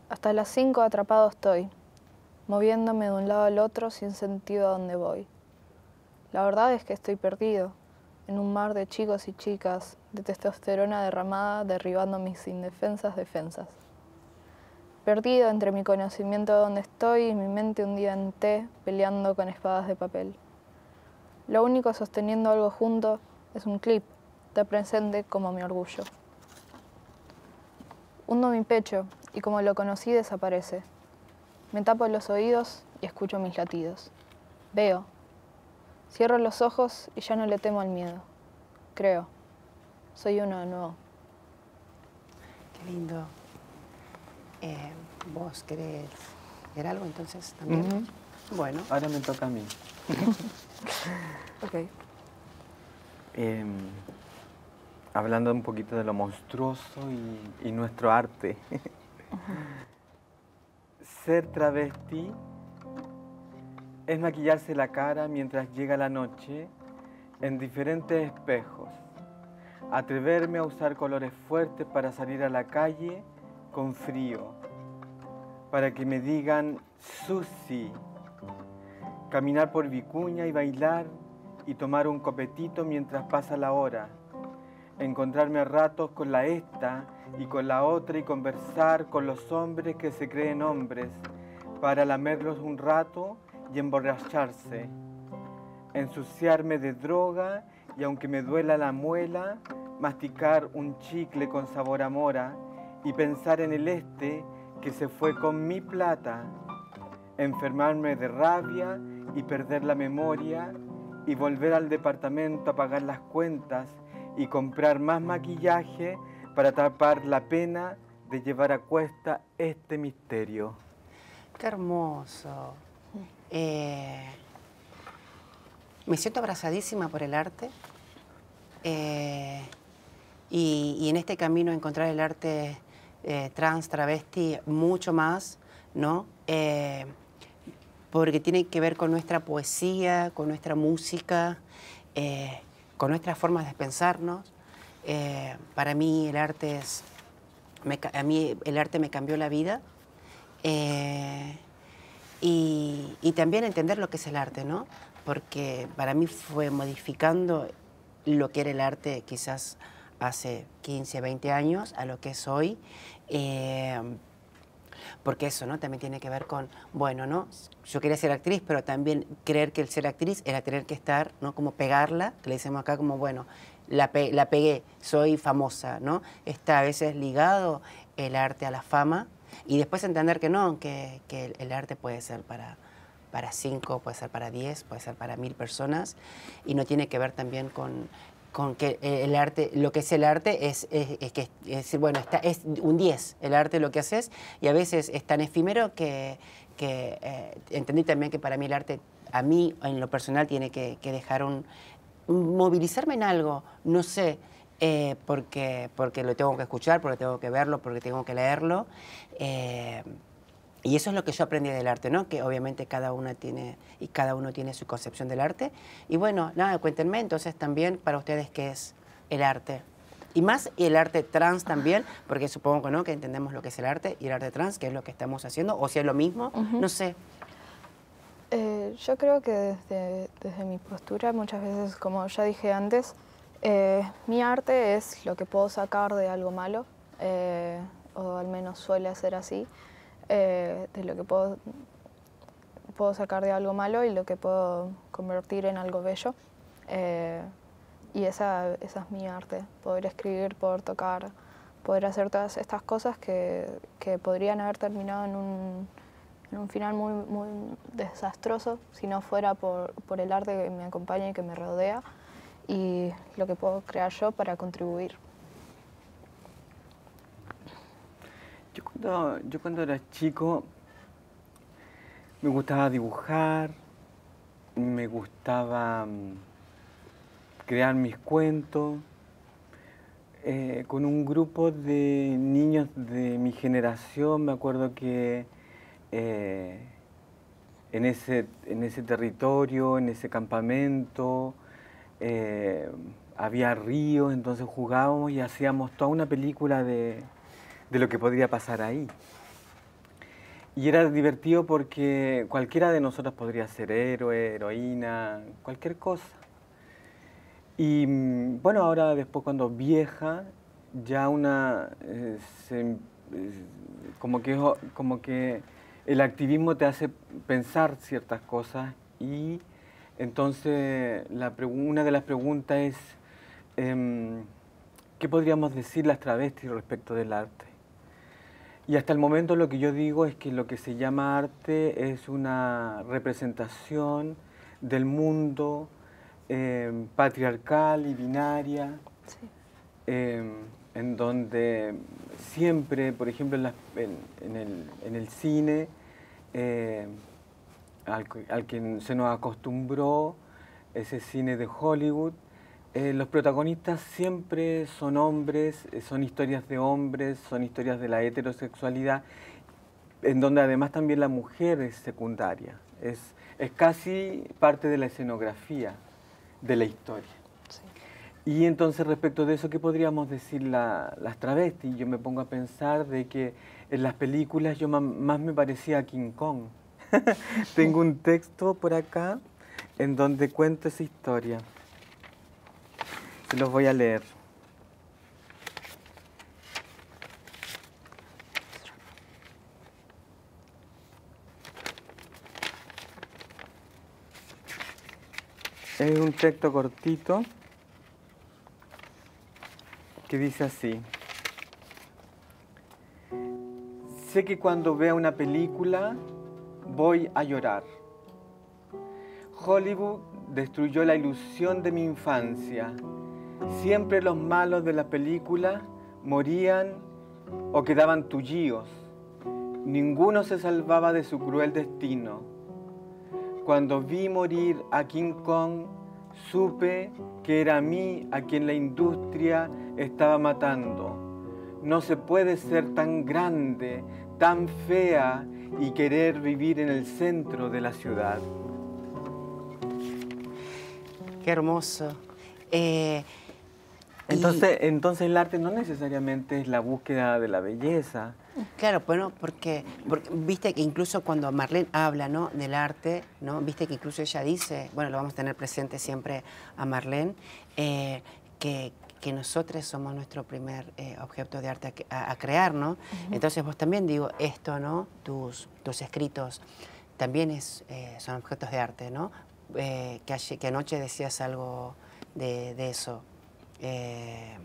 S3: Hasta las cinco atrapado estoy, moviéndome de un lado al otro sin sentido a dónde voy. La verdad es que estoy perdido, en un mar de chicos y chicas, de testosterona derramada derribando mis indefensas defensas. Perdido entre mi conocimiento de dónde estoy y mi mente hundida en té peleando con espadas de papel. Lo único sosteniendo algo junto es un clip, de presente como mi orgullo. Hundo mi pecho y como lo conocí desaparece. Me tapo los oídos y escucho mis latidos. Veo. Cierro los ojos y ya no le temo al miedo. Creo. Soy uno nuevo.
S1: Qué lindo. Eh, ¿Vos querés leer algo entonces también? Bueno. Ahora me toca a mí. ok.
S2: Em, hablando un poquito de lo monstruoso y, nuestro arte. Ser travesti es maquillarse la cara mientras llega la noche en diferentes espejos. Atreverme a usar colores fuertes para salir a la calle con frío. Para que me digan Susi. Caminar por Vicuña y bailar y tomar un copetito mientras pasa la hora encontrarme a ratos con la esta y con la otra y conversar con los hombres que se creen hombres para lamerlos un rato y emborracharse, ensuciarme de droga y aunque me duela la muela, masticar un chicle con sabor a mora y pensar en el este que se fue con mi plata, enfermarme de rabia y perder la memoria y volver al departamento a pagar las cuentas y comprar más maquillaje para tapar la pena de llevar a cuesta este misterio.
S1: Qué hermoso. Eh, me siento abrazadísima por el arte eh, y, en este camino encontrar el arte eh, trans, travesti, mucho más, ¿no? porque tiene que ver con nuestra poesía, con nuestra música con nuestras formas de pensarnos. Eh, para mí el arte es, me, a mí el arte me cambió la vida eh, y, también entender lo que es el arte, ¿no? Porque para mí fue modificando lo que era el arte quizás hace 15, 20 años a lo que es hoy. Eh, porque eso no también tiene que ver con, bueno, ¿no? Yo quería ser actriz, pero también creer que el ser actriz era tener que estar, ¿no? Como pegarla, que le decimos acá como, bueno, la, pegué, soy famosa, ¿no? Está a veces ligado el arte a la fama y después entender que no, que, el, arte puede ser para, para cinco, puede ser para diez, puede ser para mil personas y no tiene que ver también con con que eh, el arte, lo que es el arte es, que, decir, bueno, está, es un 10 el arte lo que haces y a veces es tan efímero que, eh, entendí también que para mí el arte, a mí en lo personal, tiene que, dejar un, movilizarme en algo, no sé, eh, porque, porque lo tengo que escuchar, porque tengo que verlo, porque tengo que leerlo. Y eso es lo que yo aprendí del arte, ¿no? Que obviamente cada una tiene y cada uno tiene su concepción del arte. Y bueno, nada, cuéntenme entonces también para ustedes qué es el arte. Y más el arte trans también, porque supongo ¿no? que entendemos lo que es el arte y el arte trans, que es lo que estamos haciendo, o si es lo mismo, no sé.
S3: Eh, yo creo que desde, desde, mi postura, muchas veces, como ya dije antes, eh, mi arte es lo que puedo sacar de algo malo, eh, o al menos suele ser así. Eh, de lo que puedo, puedo sacar de algo malo y lo que puedo convertir en algo bello. Eh, y esa, es mi arte, poder escribir, poder tocar, poder hacer todas estas cosas que, podrían haber terminado en un, final muy, muy, desastroso si no fuera por el arte que me acompaña y que me rodea y lo que puedo crear yo para contribuir.
S2: yo cuando era chico me gustaba dibujar, me gustaba mm, crear mis cuentos. Eh, con un grupo de niños de mi generación, me acuerdo que eh, en, ese, en ese territorio, en ese campamento, eh, había ríos, entonces jugábamos y hacíamos toda una película de, de lo que podría pasar ahí. Y era divertido porque cualquiera de nosotras podría ser héroe, heroína, cualquier cosa. Y mm, bueno, ahora después cuando vieja, ya una... Eh, em, eh, como, que, como que el activismo te hace pensar ciertas cosas y entonces la una de las preguntas es, em, ¿qué podríamos decir las travestis respecto del arte? Y hasta el momento lo que yo digo es que lo que se llama arte es una representación del mundo em, patriarcal y binaria, em, en donde siempre, por ejemplo, en, el, cine, em, al que se nos acostumbró ese cine de Hollywood, eh, los protagonistas siempre son hombres, eh, son historias de hombres, son historias de la heterosexualidad, en donde además también la mujer es secundaria, es, es casi parte de la escenografía de la historia. Y entonces respecto de eso, ¿qué podríamos decir las travestis? Yo me pongo a pensar de que en las películas yo más me parecía a King Kong. Tengo un texto por acá en donde cuento esa historia los voy a leer. Es un texto cortito que dice así. Sé que cuando vea una película voy a llorar. Hollywood destruyó la ilusión de mi infancia Siempre los malos de la película morían o quedaban tullidos. Ninguno se salvaba de su cruel destino. Cuando vi morir a King Kong, supe que era a mí a quien la industria estaba matando. No se puede ser tan grande, tan fea y querer vivir en el centro de la ciudad.
S1: Qué hermoso. Eh, entonces,
S2: entonces el arte no necesariamente es la búsqueda de la belleza.
S1: Claro, bueno, porque, viste que incluso cuando Marlene habla del arte, ¿no? viste que incluso ella dice, bueno, lo vamos a tener presente siempre a Marlene, eh, que, que nosotros somos nuestro primer eh, objeto de arte a, crear, ¿no? Entonces vos también digo, esto, ¿no? Tus, tus escritos también es, eh, son objetos de arte, ¿no? que, anoche decías algo de eso. Eh,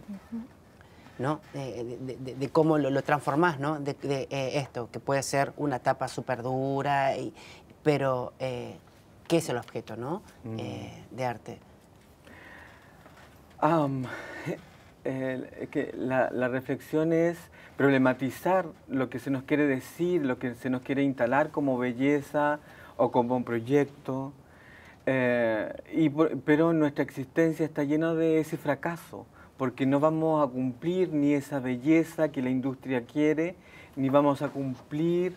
S1: ¿no? De, cómo lo, transformás, ¿no? De, eh, esto, que puede ser una etapa súper dura, y, pero eh, ¿qué es el objeto, ¿no? Mm. de arte.
S2: la, la, reflexión es problematizar lo que se nos quiere decir, lo que se nos quiere instalar como belleza o como un proyecto eh, y pero nuestra existencia está llena de ese fracaso, porque no vamos a cumplir ni esa belleza que la industria quiere, ni vamos a cumplir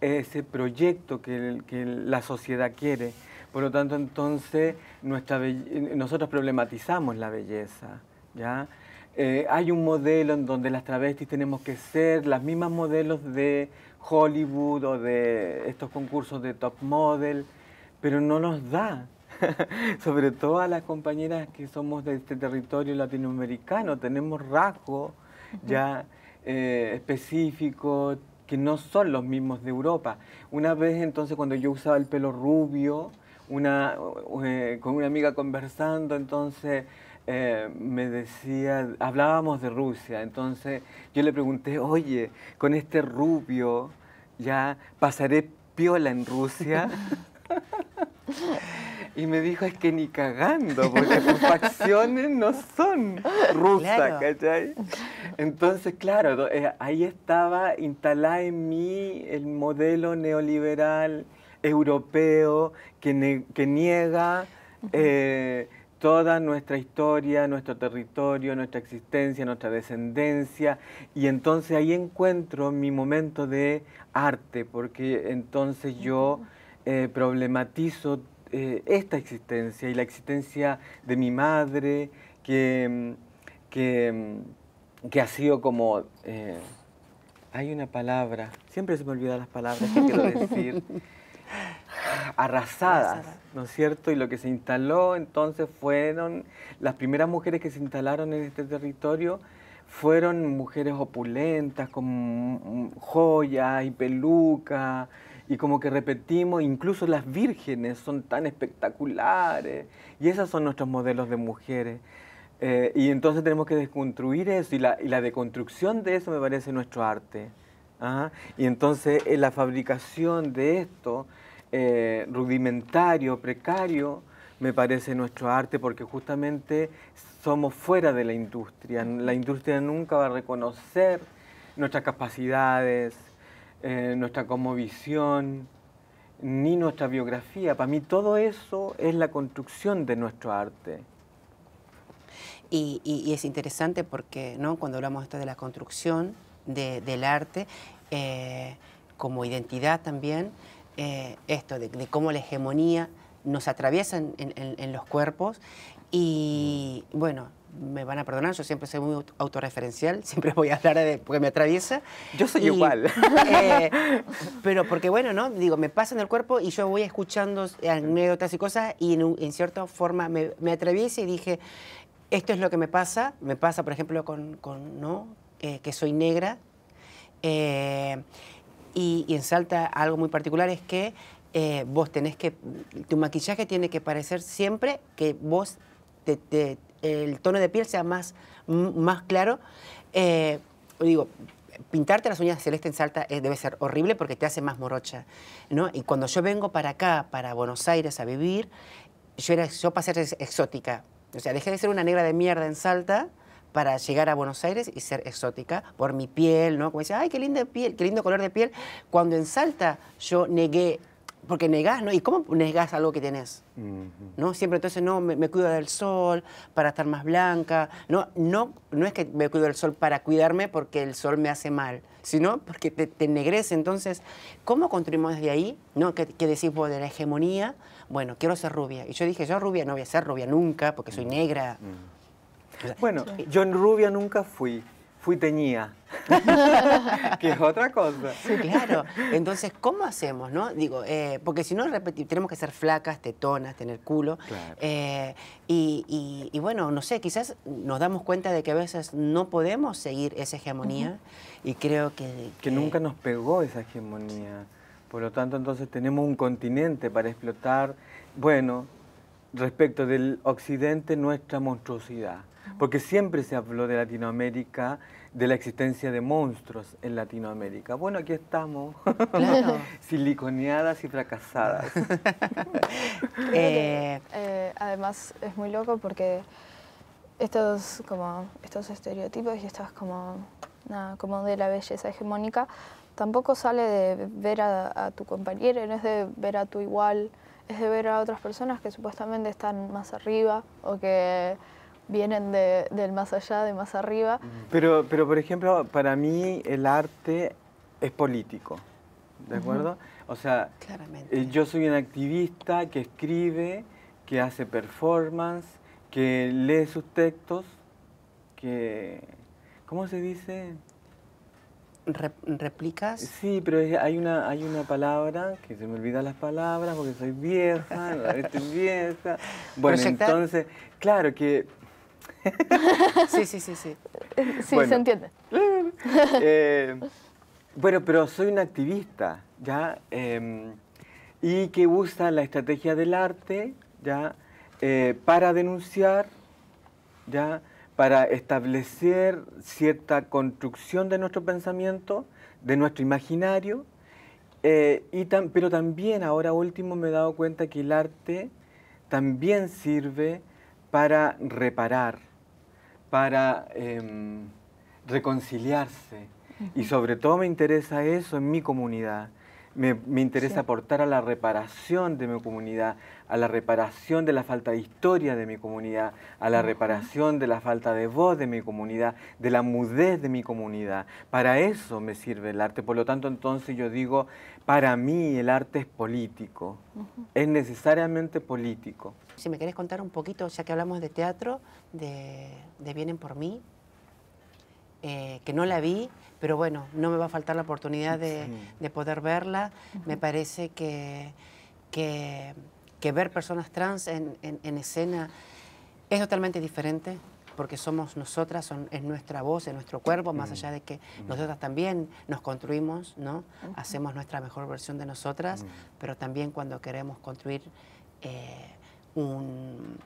S2: ese proyecto que, la sociedad quiere. Por lo tanto, entonces, nuestra nosotros problematizamos la belleza. ¿ya? Eh, hay un modelo en donde las travestis tenemos que ser las mismas modelos de Hollywood o de estos concursos de top model pero no nos da. Sobre todo a las compañeras que somos de este territorio latinoamericano, tenemos rasgos ya eh, específicos que no son los mismos de Europa. Una vez entonces cuando yo usaba el pelo rubio, una, eh, con una amiga conversando, entonces eh, me decía, hablábamos de Rusia, entonces yo le pregunté, oye, con este rubio ya pasaré piola en Rusia. Y me dijo, es que ni cagando, porque tus facciones no son rusas, ¿cachai? Entonces, claro, eh, ahí estaba instalada en mí el modelo neoliberal europeo que, niega eh, toda nuestra historia, nuestro territorio, nuestra existencia, nuestra descendencia. Y entonces ahí encuentro mi momento de arte, porque entonces yo... Eh, problematizo eh, esta existencia y la existencia de mi madre, que, mm, mm, que, ha sido como... Eh, hay una palabra, siempre se me olvidan las palabras que quiero decir, arrasadas, ¿no es cierto? Y lo que se instaló entonces fueron, las primeras mujeres que se instalaron en este territorio fueron mujeres opulentas, con mm, joyas y pelucas, y como que repetimos, incluso las vírgenes son tan espectaculares y esas son nuestros modelos de mujeres. Eh, y entonces tenemos que desconstruir eso y la, deconstrucción de eso me parece nuestro arte. ¿ah? Y entonces eh, la fabricación de esto, eh, rudimentario, precario, me parece nuestro arte porque justamente somos fuera de la industria. La industria nunca va a reconocer nuestras capacidades, eh, nuestra nuestra visión, ni nuestra biografía. Para mí todo
S1: eso es la construcción de
S2: nuestro arte.
S1: Y, es interesante porque ¿no? cuando hablamos esto de la construcción del arte, eh, como identidad también, eh, esto de, cómo la hegemonía nos atraviesa en los cuerpos y bueno, me van a perdonar, yo siempre soy muy autorreferencial, siempre voy a hablar de porque me atraviesa. Yo soy igual. Eh, pero porque bueno, ¿no? Digo, me pasa en el cuerpo y yo voy escuchando anécdotas y cosas y en, cierta forma me, atraviesa y dije, esto es lo que me pasa, me pasa por ejemplo con, ¿no? Eh, que soy negra. Eh, y, en Salta algo muy particular es que vos tenés que, tu maquillaje tiene que parecer siempre que vos te, el tono de piel sea más, más claro. Eh, digo, pintarte las uñas celeste en Salta eh, debe ser horrible porque te hace más morocha, ¿no? Y cuando yo vengo para acá, para Buenos Aires a vivir, yo, era, yo ser exótica. O sea, dejé de ser una negra de mierda en Salta para llegar a Buenos Aires y ser exótica por mi piel, ¿no? Como decía, ay, qué linda piel, qué lindo color de piel. Cuando en Salta yo negué porque negas ¿no? ¿Y cómo negas algo que tienes ¿No? Siempre entonces, no, me, cuido del sol para estar más blanca. No, no, no es que me cuido del sol para cuidarme porque el sol me hace mal, sino porque te, te Entonces, ¿cómo construimos desde ahí? ¿No? ¿Qué, decís de la hegemonía? Bueno, quiero ser rubia. Y yo dije, yo rubia no voy a ser rubia nunca porque soy mm. negra.
S3: Mm.
S1: bueno,
S2: yo en rubia nunca fui fui teñía, que es otra cosa.
S1: claro. Entonces, ¿cómo hacemos, no? Digo, eh, porque si no, tenemos que ser flacas, tetonas, tener culo. Eh, y, bueno, no sé, quizás nos damos cuenta de que a veces no podemos seguir esa hegemonía y creo que... Que nunca
S2: nos pegó esa hegemonía. Por lo tanto, entonces tenemos un continente para explotar, bueno, respecto del occidente, nuestra monstruosidad porque siempre se habló de Latinoamérica, de la existencia de monstruos en Latinoamérica. Bueno, aquí estamos, siliconeadas y fracasadas.
S3: Eh, eh, además es muy loco porque estos, como, estos estereotipos y estas como, como de la belleza hegemónica tampoco sale de ver a, a tu compañero, no es de ver a tu igual, es de ver a otras personas que supuestamente están más arriba o que vienen del más allá, de más arriba.
S2: Pero, pero, por ejemplo, para mí el arte es político, ¿de acuerdo? O sea, eh, yo soy un activista que escribe, que hace performance, que lee sus textos, que... ¿Cómo se dice?
S1: ¿Replicas? Sí,
S2: pero hay una, hay una palabra que se me olvidan las palabras porque soy vieja, estoy vieja. Bueno, entonces, claro que sí, sí,
S1: sí, sí. Sí, se entiende.
S2: Eh, bueno, pero soy un activista, ¿ya? Em, y que usa la estrategia del arte, ¿ya? Eh, para denunciar, ¿ya? Para establecer cierta construcción de nuestro pensamiento, de nuestro imaginario, eh, y pero también ahora último me he dado cuenta que el arte también sirve para reparar, para em, reconciliarse. Y sobre todo me interesa eso en mi comunidad. Me, interesa aportar a la reparación de mi comunidad, a la reparación de la falta de historia de mi comunidad, a la reparación de la falta de voz de mi comunidad, de la mudez de mi comunidad. Para eso me sirve el arte. Por lo tanto, entonces yo digo, para mí el arte es político, es necesariamente político.
S1: Si me querés contar un poquito, ya que hablamos de teatro, de, Vienen por mí, eh, que no la vi, pero bueno, no me va a faltar la oportunidad de, poder verla. Me parece que, que, ver personas trans en, escena es totalmente diferente, porque somos nosotras, son, es nuestra voz, es nuestro cuerpo, más allá de que nosotras también nos construimos, ¿no? Hacemos nuestra mejor versión de nosotras, pero también cuando queremos construir... Eh, un,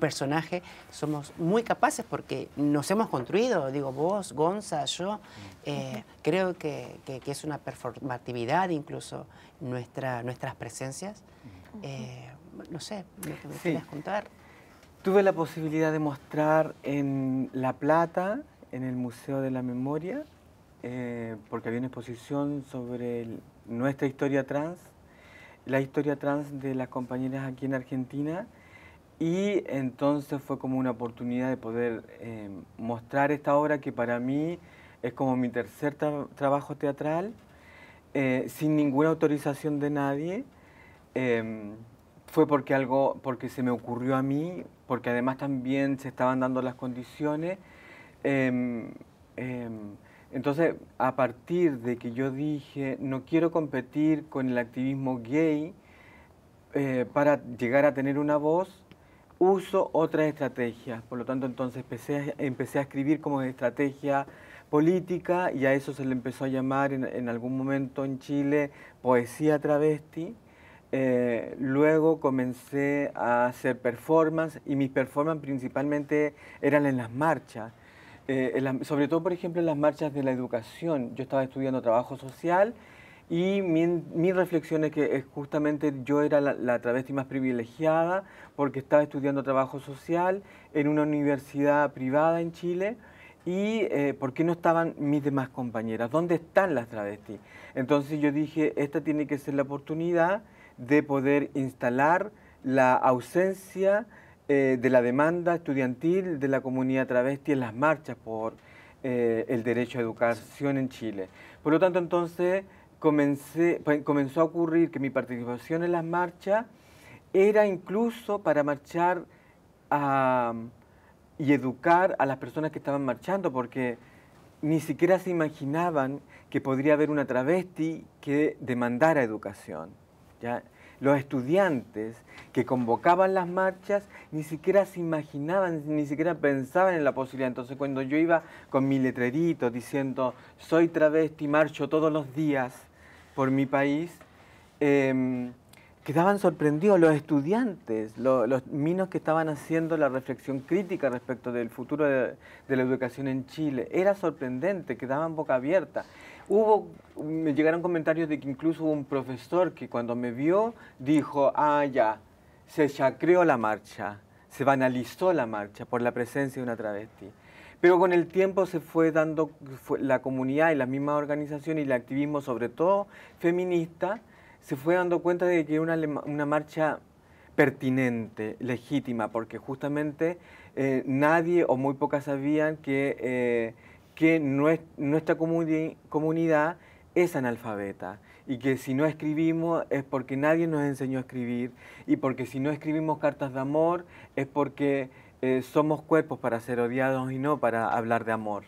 S1: personaje, somos muy capaces porque nos hemos construido, digo vos, Gonza, yo, eh, creo que, es una performatividad incluso nuestra, nuestras presencias. Eh, no sé, lo me quieras contar. Tuve la posibilidad de mostrar en La
S2: Plata, en el Museo de la Memoria, eh, porque había una exposición sobre nuestra historia trans la historia trans de las compañeras aquí en Argentina y entonces fue como una oportunidad de poder eh, mostrar esta obra que para mí es como mi tercer trabajo teatral, eh, sin ninguna autorización de nadie. Eh, fue porque algo, porque se me ocurrió a mí, porque además también se estaban dando las condiciones. Entonces, a partir de que yo dije, no quiero competir con el activismo gay eh, para llegar a tener una voz, uso otras estrategias. Por lo tanto, entonces empecé a, escribir como estrategia política y a eso se le empezó a llamar en, algún momento en Chile poesía travesti. Eh, luego comencé a hacer performance y mis performances principalmente eran en las marchas. Eh, sobre todo, por ejemplo, en las marchas de la educación. Yo estaba estudiando trabajo social y mi, reflexión es que justamente yo era la, travesti más privilegiada porque estaba estudiando trabajo social en una universidad privada en Chile. ¿Y eh, por qué no estaban mis demás compañeras? ¿Dónde están las travestis? Entonces yo dije, esta tiene que ser la oportunidad de poder instalar la ausencia eh, de la demanda estudiantil de la comunidad travesti en las marchas por eh, el derecho a educación en Chile. Por lo tanto, entonces pues, comenzó a ocurrir que mi participación en las marchas era incluso para marchar y educar a las personas que estaban marchando, porque ni siquiera se imaginaban que podría haber una travesti que demandara educación. ¿ya? los estudiantes que convocaban las marchas ni siquiera se imaginaban, ni siquiera pensaban en la posibilidad. Entonces cuando yo iba con mi letrerito diciendo soy travesti, marcho todos los días por mi país, em, quedaban sorprendidos los estudiantes, los, minos que estaban haciendo la reflexión crítica respecto del futuro de la educación en Chile. Era sorprendente, quedaban boca abierta. Hubo, me llegaron comentarios de que incluso un profesor que cuando me vio dijo, ah, ya, se chacreó la marcha, se banalizó la marcha por la presencia de una travesti. Pero con el tiempo se fue dando la comunidad y las mismas organizaciones y el activismo, sobre todo feminista, se fue dando cuenta de que era una, marcha pertinente, legítima, porque justamente eh, nadie o muy pocas sabían que eh, que nuestra comunidad es analfabeta y que si no escribimos es porque nadie nos enseñó a escribir y porque si no escribimos cartas de amor es porque eh, somos cuerpos para ser odiados y no para hablar de amor.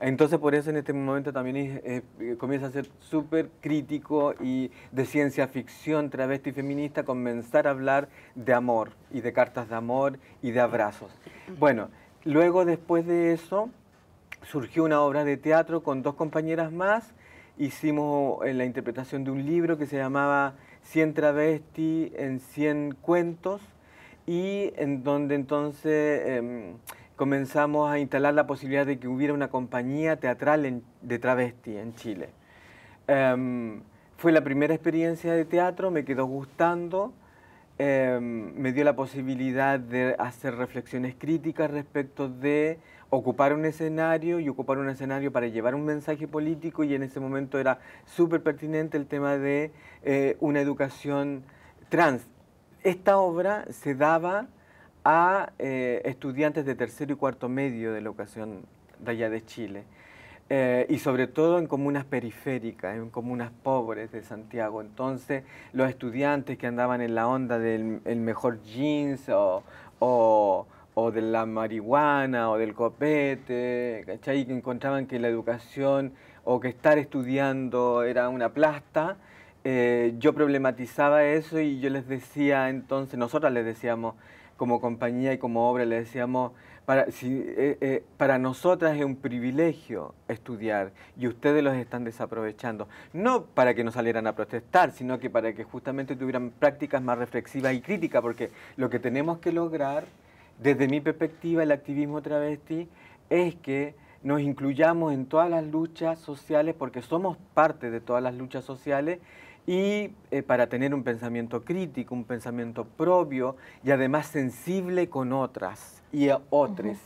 S2: Entonces por eso en este momento también eh, comienza a ser súper crítico y de ciencia ficción travesti feminista comenzar a hablar de amor y de cartas de amor y de abrazos. Bueno, luego después de eso surgió una obra de teatro con dos compañeras más. Hicimos eh, la interpretación de un libro que se llamaba Cien travesti en 100 cuentos y en donde entonces em, comenzamos a instalar la posibilidad de que hubiera una compañía teatral de travesti en Chile. Em, fue la primera experiencia de teatro, me quedó gustando, em, me dio la posibilidad de hacer reflexiones críticas respecto de ocupar un escenario y ocupar un escenario para llevar un mensaje político y en ese momento era súper pertinente el tema de eh, una educación trans. Esta obra se daba a eh, estudiantes de tercero y cuarto medio de la educación de allá de Chile. Eh, y sobre todo en comunas periféricas, en comunas pobres de Santiago. Entonces, los estudiantes que andaban en la onda del mejor jeans o, o de la marihuana o del copete, ¿cachai? Que encontraban que la educación o que estar estudiando era una plasta. Eh, yo problematizaba eso y yo les decía entonces, nosotras les decíamos como compañía y como obra, les decíamos, para, si, eh, eh, para nosotras es un privilegio estudiar y ustedes los están desaprovechando. No para que no salieran a protestar, sino que para que justamente tuvieran prácticas más reflexivas y críticas, porque lo que tenemos que lograr desde mi perspectiva, el activismo travesti es que nos incluyamos en todas las luchas sociales porque somos parte de todas las luchas sociales y eh, para tener un pensamiento crítico, un pensamiento propio y además sensible con otras y a otros.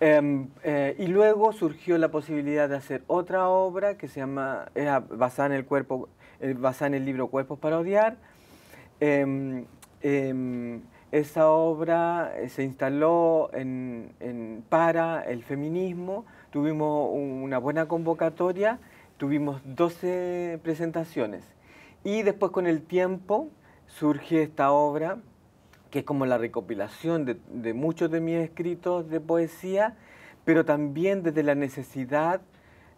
S2: Em, eh, y, luego surgió la posibilidad de hacer otra obra que se llama, basada en el cuerpo, eh, basada en el libro Cuerpos para Odiar. Em, em, esa obra eh, se instaló en, para el feminismo, tuvimos una buena convocatoria, tuvimos 12 presentaciones y después con el tiempo surge esta obra que es como la recopilación de, de muchos de mis escritos de poesía, pero también desde la necesidad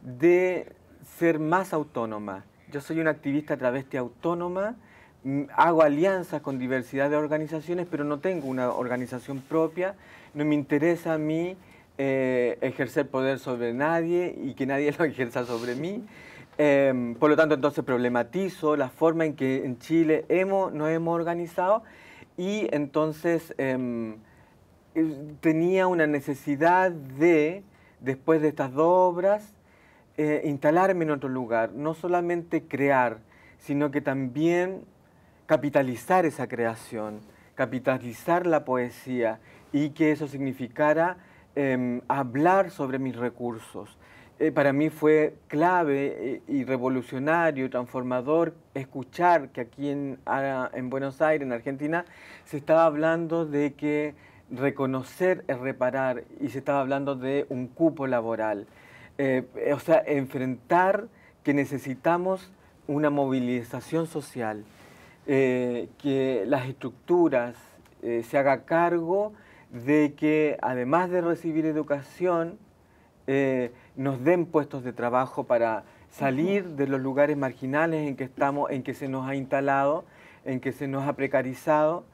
S2: de ser más autónoma. Yo soy una activista travesti autónoma, Mm, hago alianzas con diversidad de organizaciones, pero no tengo una organización propia, no me interesa a mí eh, ejercer poder sobre nadie y que nadie lo ejerza sobre mí. Em, por lo tanto, entonces problematizo la forma en que en Chile hemos, nos hemos organizado y entonces em, eh, tenía una necesidad de, después de estas dos obras, eh, instalarme en otro lugar, no solamente crear, sino que también capitalizar esa creación, capitalizar la poesía y que eso significara em, hablar sobre mis recursos. Eh, para mí fue clave eh, y revolucionario y transformador escuchar que aquí en, Buenos Aires, en Argentina, se estaba hablando de que reconocer es reparar y se estaba hablando de un cupo laboral. Eh, o sea, enfrentar que necesitamos una movilización social. Eh, que las estructuras eh, se haga cargo de que además de recibir educación, eh, nos den puestos de trabajo para salir de los lugares marginales en que estamos, en que se nos ha instalado, en que se nos ha precarizado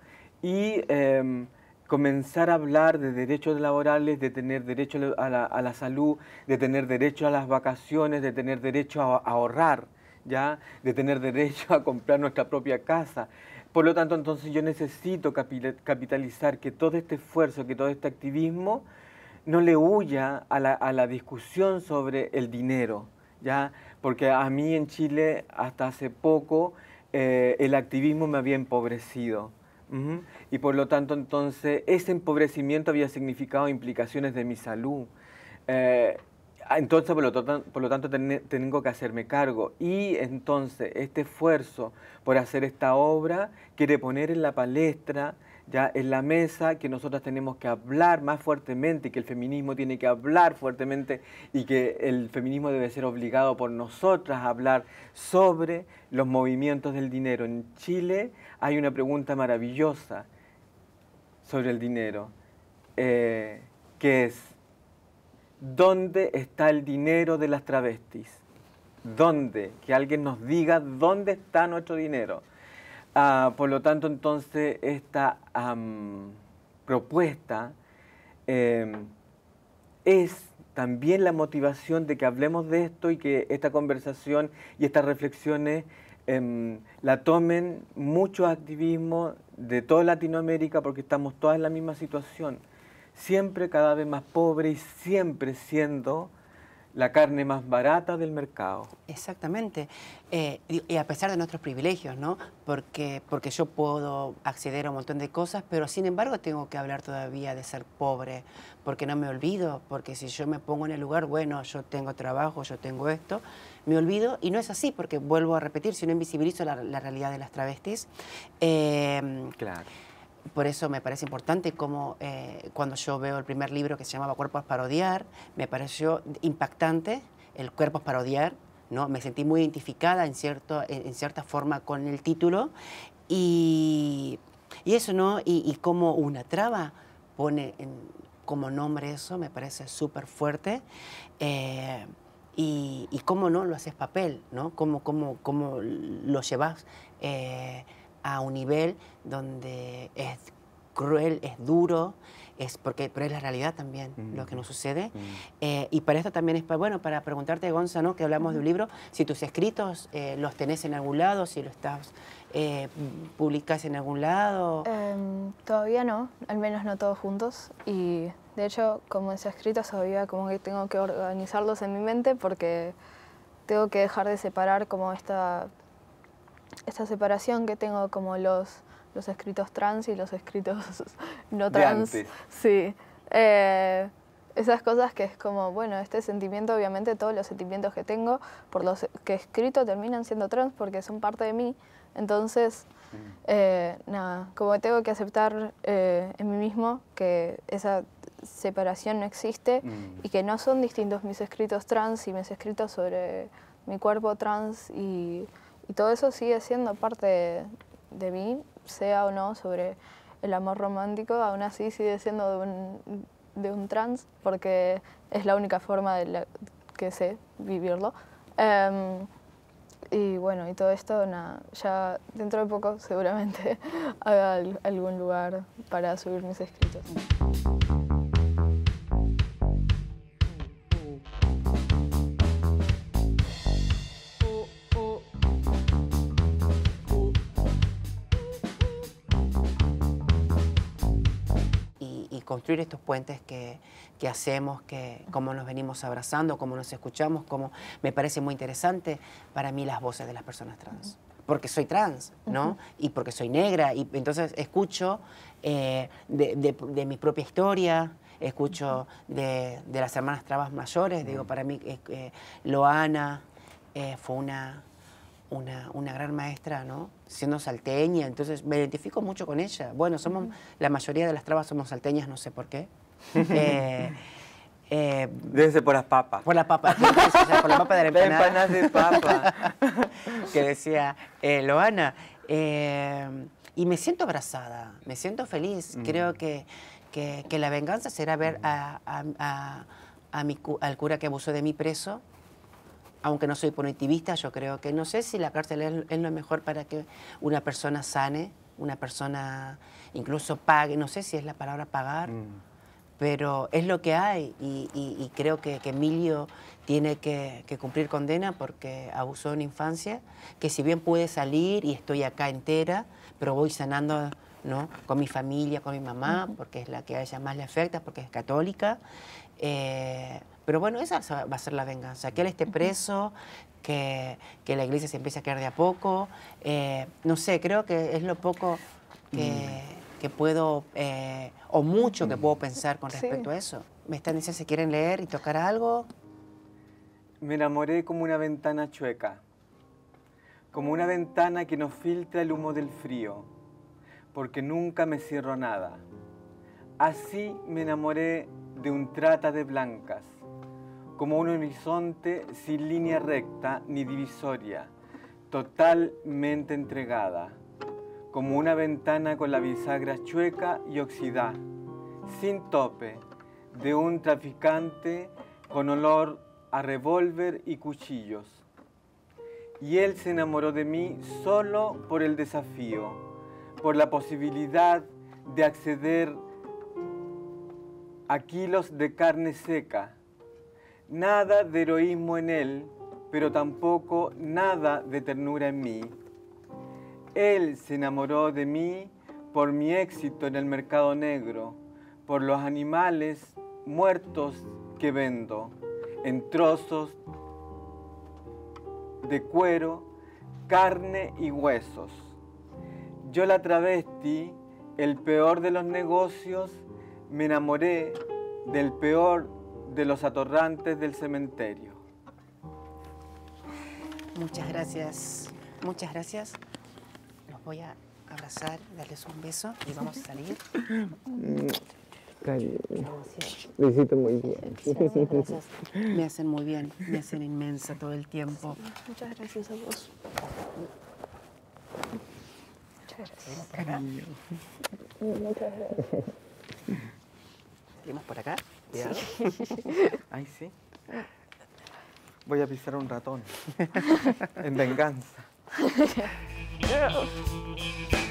S2: y em, comenzar a hablar de derechos laborales, de tener derecho a la, salud, de tener derecho a las vacaciones, de tener derecho a ahorrar. ¿ya? de tener derecho a comprar nuestra propia casa. Por lo tanto, entonces yo necesito capitalizar que todo este esfuerzo, que todo este activismo no le huya a la, a la discusión sobre el dinero, ¿ya? porque a mí en Chile hasta hace poco eh, el activismo me había empobrecido. Y por lo tanto, entonces, ese empobrecimiento había significado implicaciones de mi salud. Eh, Ah, entonces, por lo, tanto, tengo que hacerme cargo. Y entonces, este esfuerzo por hacer esta obra quiere poner en la palestra, ya en la mesa, que nosotras tenemos que hablar más fuertemente, que el feminismo tiene que hablar fuertemente y que el feminismo debe ser obligado por nosotras a hablar sobre los movimientos del dinero. En Chile hay una pregunta maravillosa sobre el dinero, eh, que es ¿Dónde está el dinero de las travestis? ¿Dónde? Que alguien nos diga dónde está nuestro dinero. Ah, por lo tanto, entonces, esta propuesta em, es también la motivación de que hablemos de esto y que esta conversación y estas reflexiones em, la tomen muchos activismos de toda Latinoamérica porque estamos todas en la misma situación siempre cada vez más pobre y siempre siendo la carne más barata del mercado.
S1: Exactamente. Eh, y a pesar de nuestros privilegios, ¿no? Porque, porque yo puedo acceder a un montón de cosas, pero sin embargo tengo que hablar todavía de ser pobre, porque no me olvido, porque si yo me pongo en el lugar, bueno, yo tengo trabajo, yo tengo esto, me olvido, y no es así, porque vuelvo a repetir, si no invisibilizo la, realidad de las travestis. Eh, claro por eso me parece importante como eh, cuando yo veo el primer libro que se llamaba Cuerpos para odiar, me pareció impactante el Cuerpos para odiar, ¿no? me sentí muy identificada en, cierto, en, cierta forma con el título y, y eso, ¿no? Y, como una traba pone como nombre eso, me parece súper fuerte. Eh, y, y, cómo no lo haces papel, ¿no? Cómo, cómo, cómo lo llevas. Eh, a un nivel donde es cruel, es duro, es porque, pero es la realidad también lo que nos sucede. Eh, y para esto también es, bueno, para preguntarte, Gonza, que hablamos de un libro, si tus escritos eh, los tenés en algún lado, si los estás, eh, publicas en algún lado.
S3: Em, todavía no, al menos no todos juntos. Y de hecho, como es escrito, todavía como que tengo que organizarlos en mi mente porque tengo que dejar de separar como esta esta separación que tengo como los, los escritos trans y los escritos no trans. Sí. Eh, esas cosas que es como, bueno, este sentimiento, obviamente todos los sentimientos que tengo, por los que he escrito, terminan siendo trans porque son parte de mí. Entonces, mm. eh, nada, como tengo que aceptar eh, en mí mismo que esa separación no existe mm. y que no son distintos mis escritos trans y mis escritos sobre mi cuerpo trans y y todo eso sigue siendo parte de, mí, sea o no sobre el amor romántico, aún así sigue siendo de un, de un trans, porque es la única forma de que sé vivirlo. Em, y bueno, y todo esto, ya dentro de poco seguramente haga algún lugar para subir mis escritos.
S1: construir estos puentes que, hacemos, que, cómo nos venimos abrazando, cómo nos escuchamos, cómo me parece muy interesante para mí las voces de las personas trans. Porque soy trans, ¿no? Y porque soy negra, y entonces escucho eh, de, de, mi propia historia, escucho de, las hermanas trabas mayores, digo, para mí eh, eh, Loana fue una una, una, gran maestra, ¿no? Siendo salteña, entonces me identifico mucho con ella. Bueno, somos, la mayoría de las trabas somos salteñas, no sé por qué. Eh, eh, Desde por las papas. Por las papas, por las Empanadas de papa. que decía eh, Loana. y me siento abrazada, me siento feliz. Mm. Creo que, la venganza será ver mm. a, a, al cura que abusó de mi preso aunque no soy punitivista, yo creo que no sé si la cárcel es, lo mejor para que una persona sane, una persona incluso pague, no sé si es la palabra pagar, mm. pero es lo que hay y, creo que, Emilio tiene que, cumplir condena porque abusó en infancia, que si bien pude salir y estoy acá entera, pero voy sanando ¿no? con mi familia, con mi mamá, porque es la que a ella más le afecta, porque es católica. Eh, pero bueno, esa va a ser la venganza, que él esté preso, que, la iglesia se empiece a quedar de a poco. Eh, no sé, creo que es lo poco que, mm. puedo, eh, o mucho que puedo pensar con respecto a eso. Me están diciendo si quieren leer y tocar algo.
S2: Me enamoré como una ventana chueca, como una ventana que no filtra el humo del frío, porque nunca me cierro nada. Así me enamoré de un trata de blancas, como un horizonte sin línea recta ni divisoria, totalmente entregada, como una ventana con la bisagra chueca y oxidada, sin tope, de un traficante con olor a revólver y cuchillos. Y él se enamoró de mí solo por el desafío, por la posibilidad de acceder a kilos de carne seca nada de heroísmo en él, pero tampoco nada de ternura en mí. Él se enamoró de mí por mi éxito en el mercado negro, por los animales muertos que vendo, en trozos de cuero, carne y huesos. Yo la travesti, el peor de los negocios, me enamoré del peor de los atorrantes del cementerio.
S1: Muchas gracias, muchas gracias. Los voy a abrazar, darles un beso y vamos a salir. Cariño. siento muy bien. Me hacen muy bien, me hacen inmensa todo el tiempo.
S3: Muchas gracias a vos. Muchas gracias. Cariño. Muchas gracias.
S1: ¿Seguimos por acá? Ay, sí.
S2: Voy a pisar un ratón. en venganza.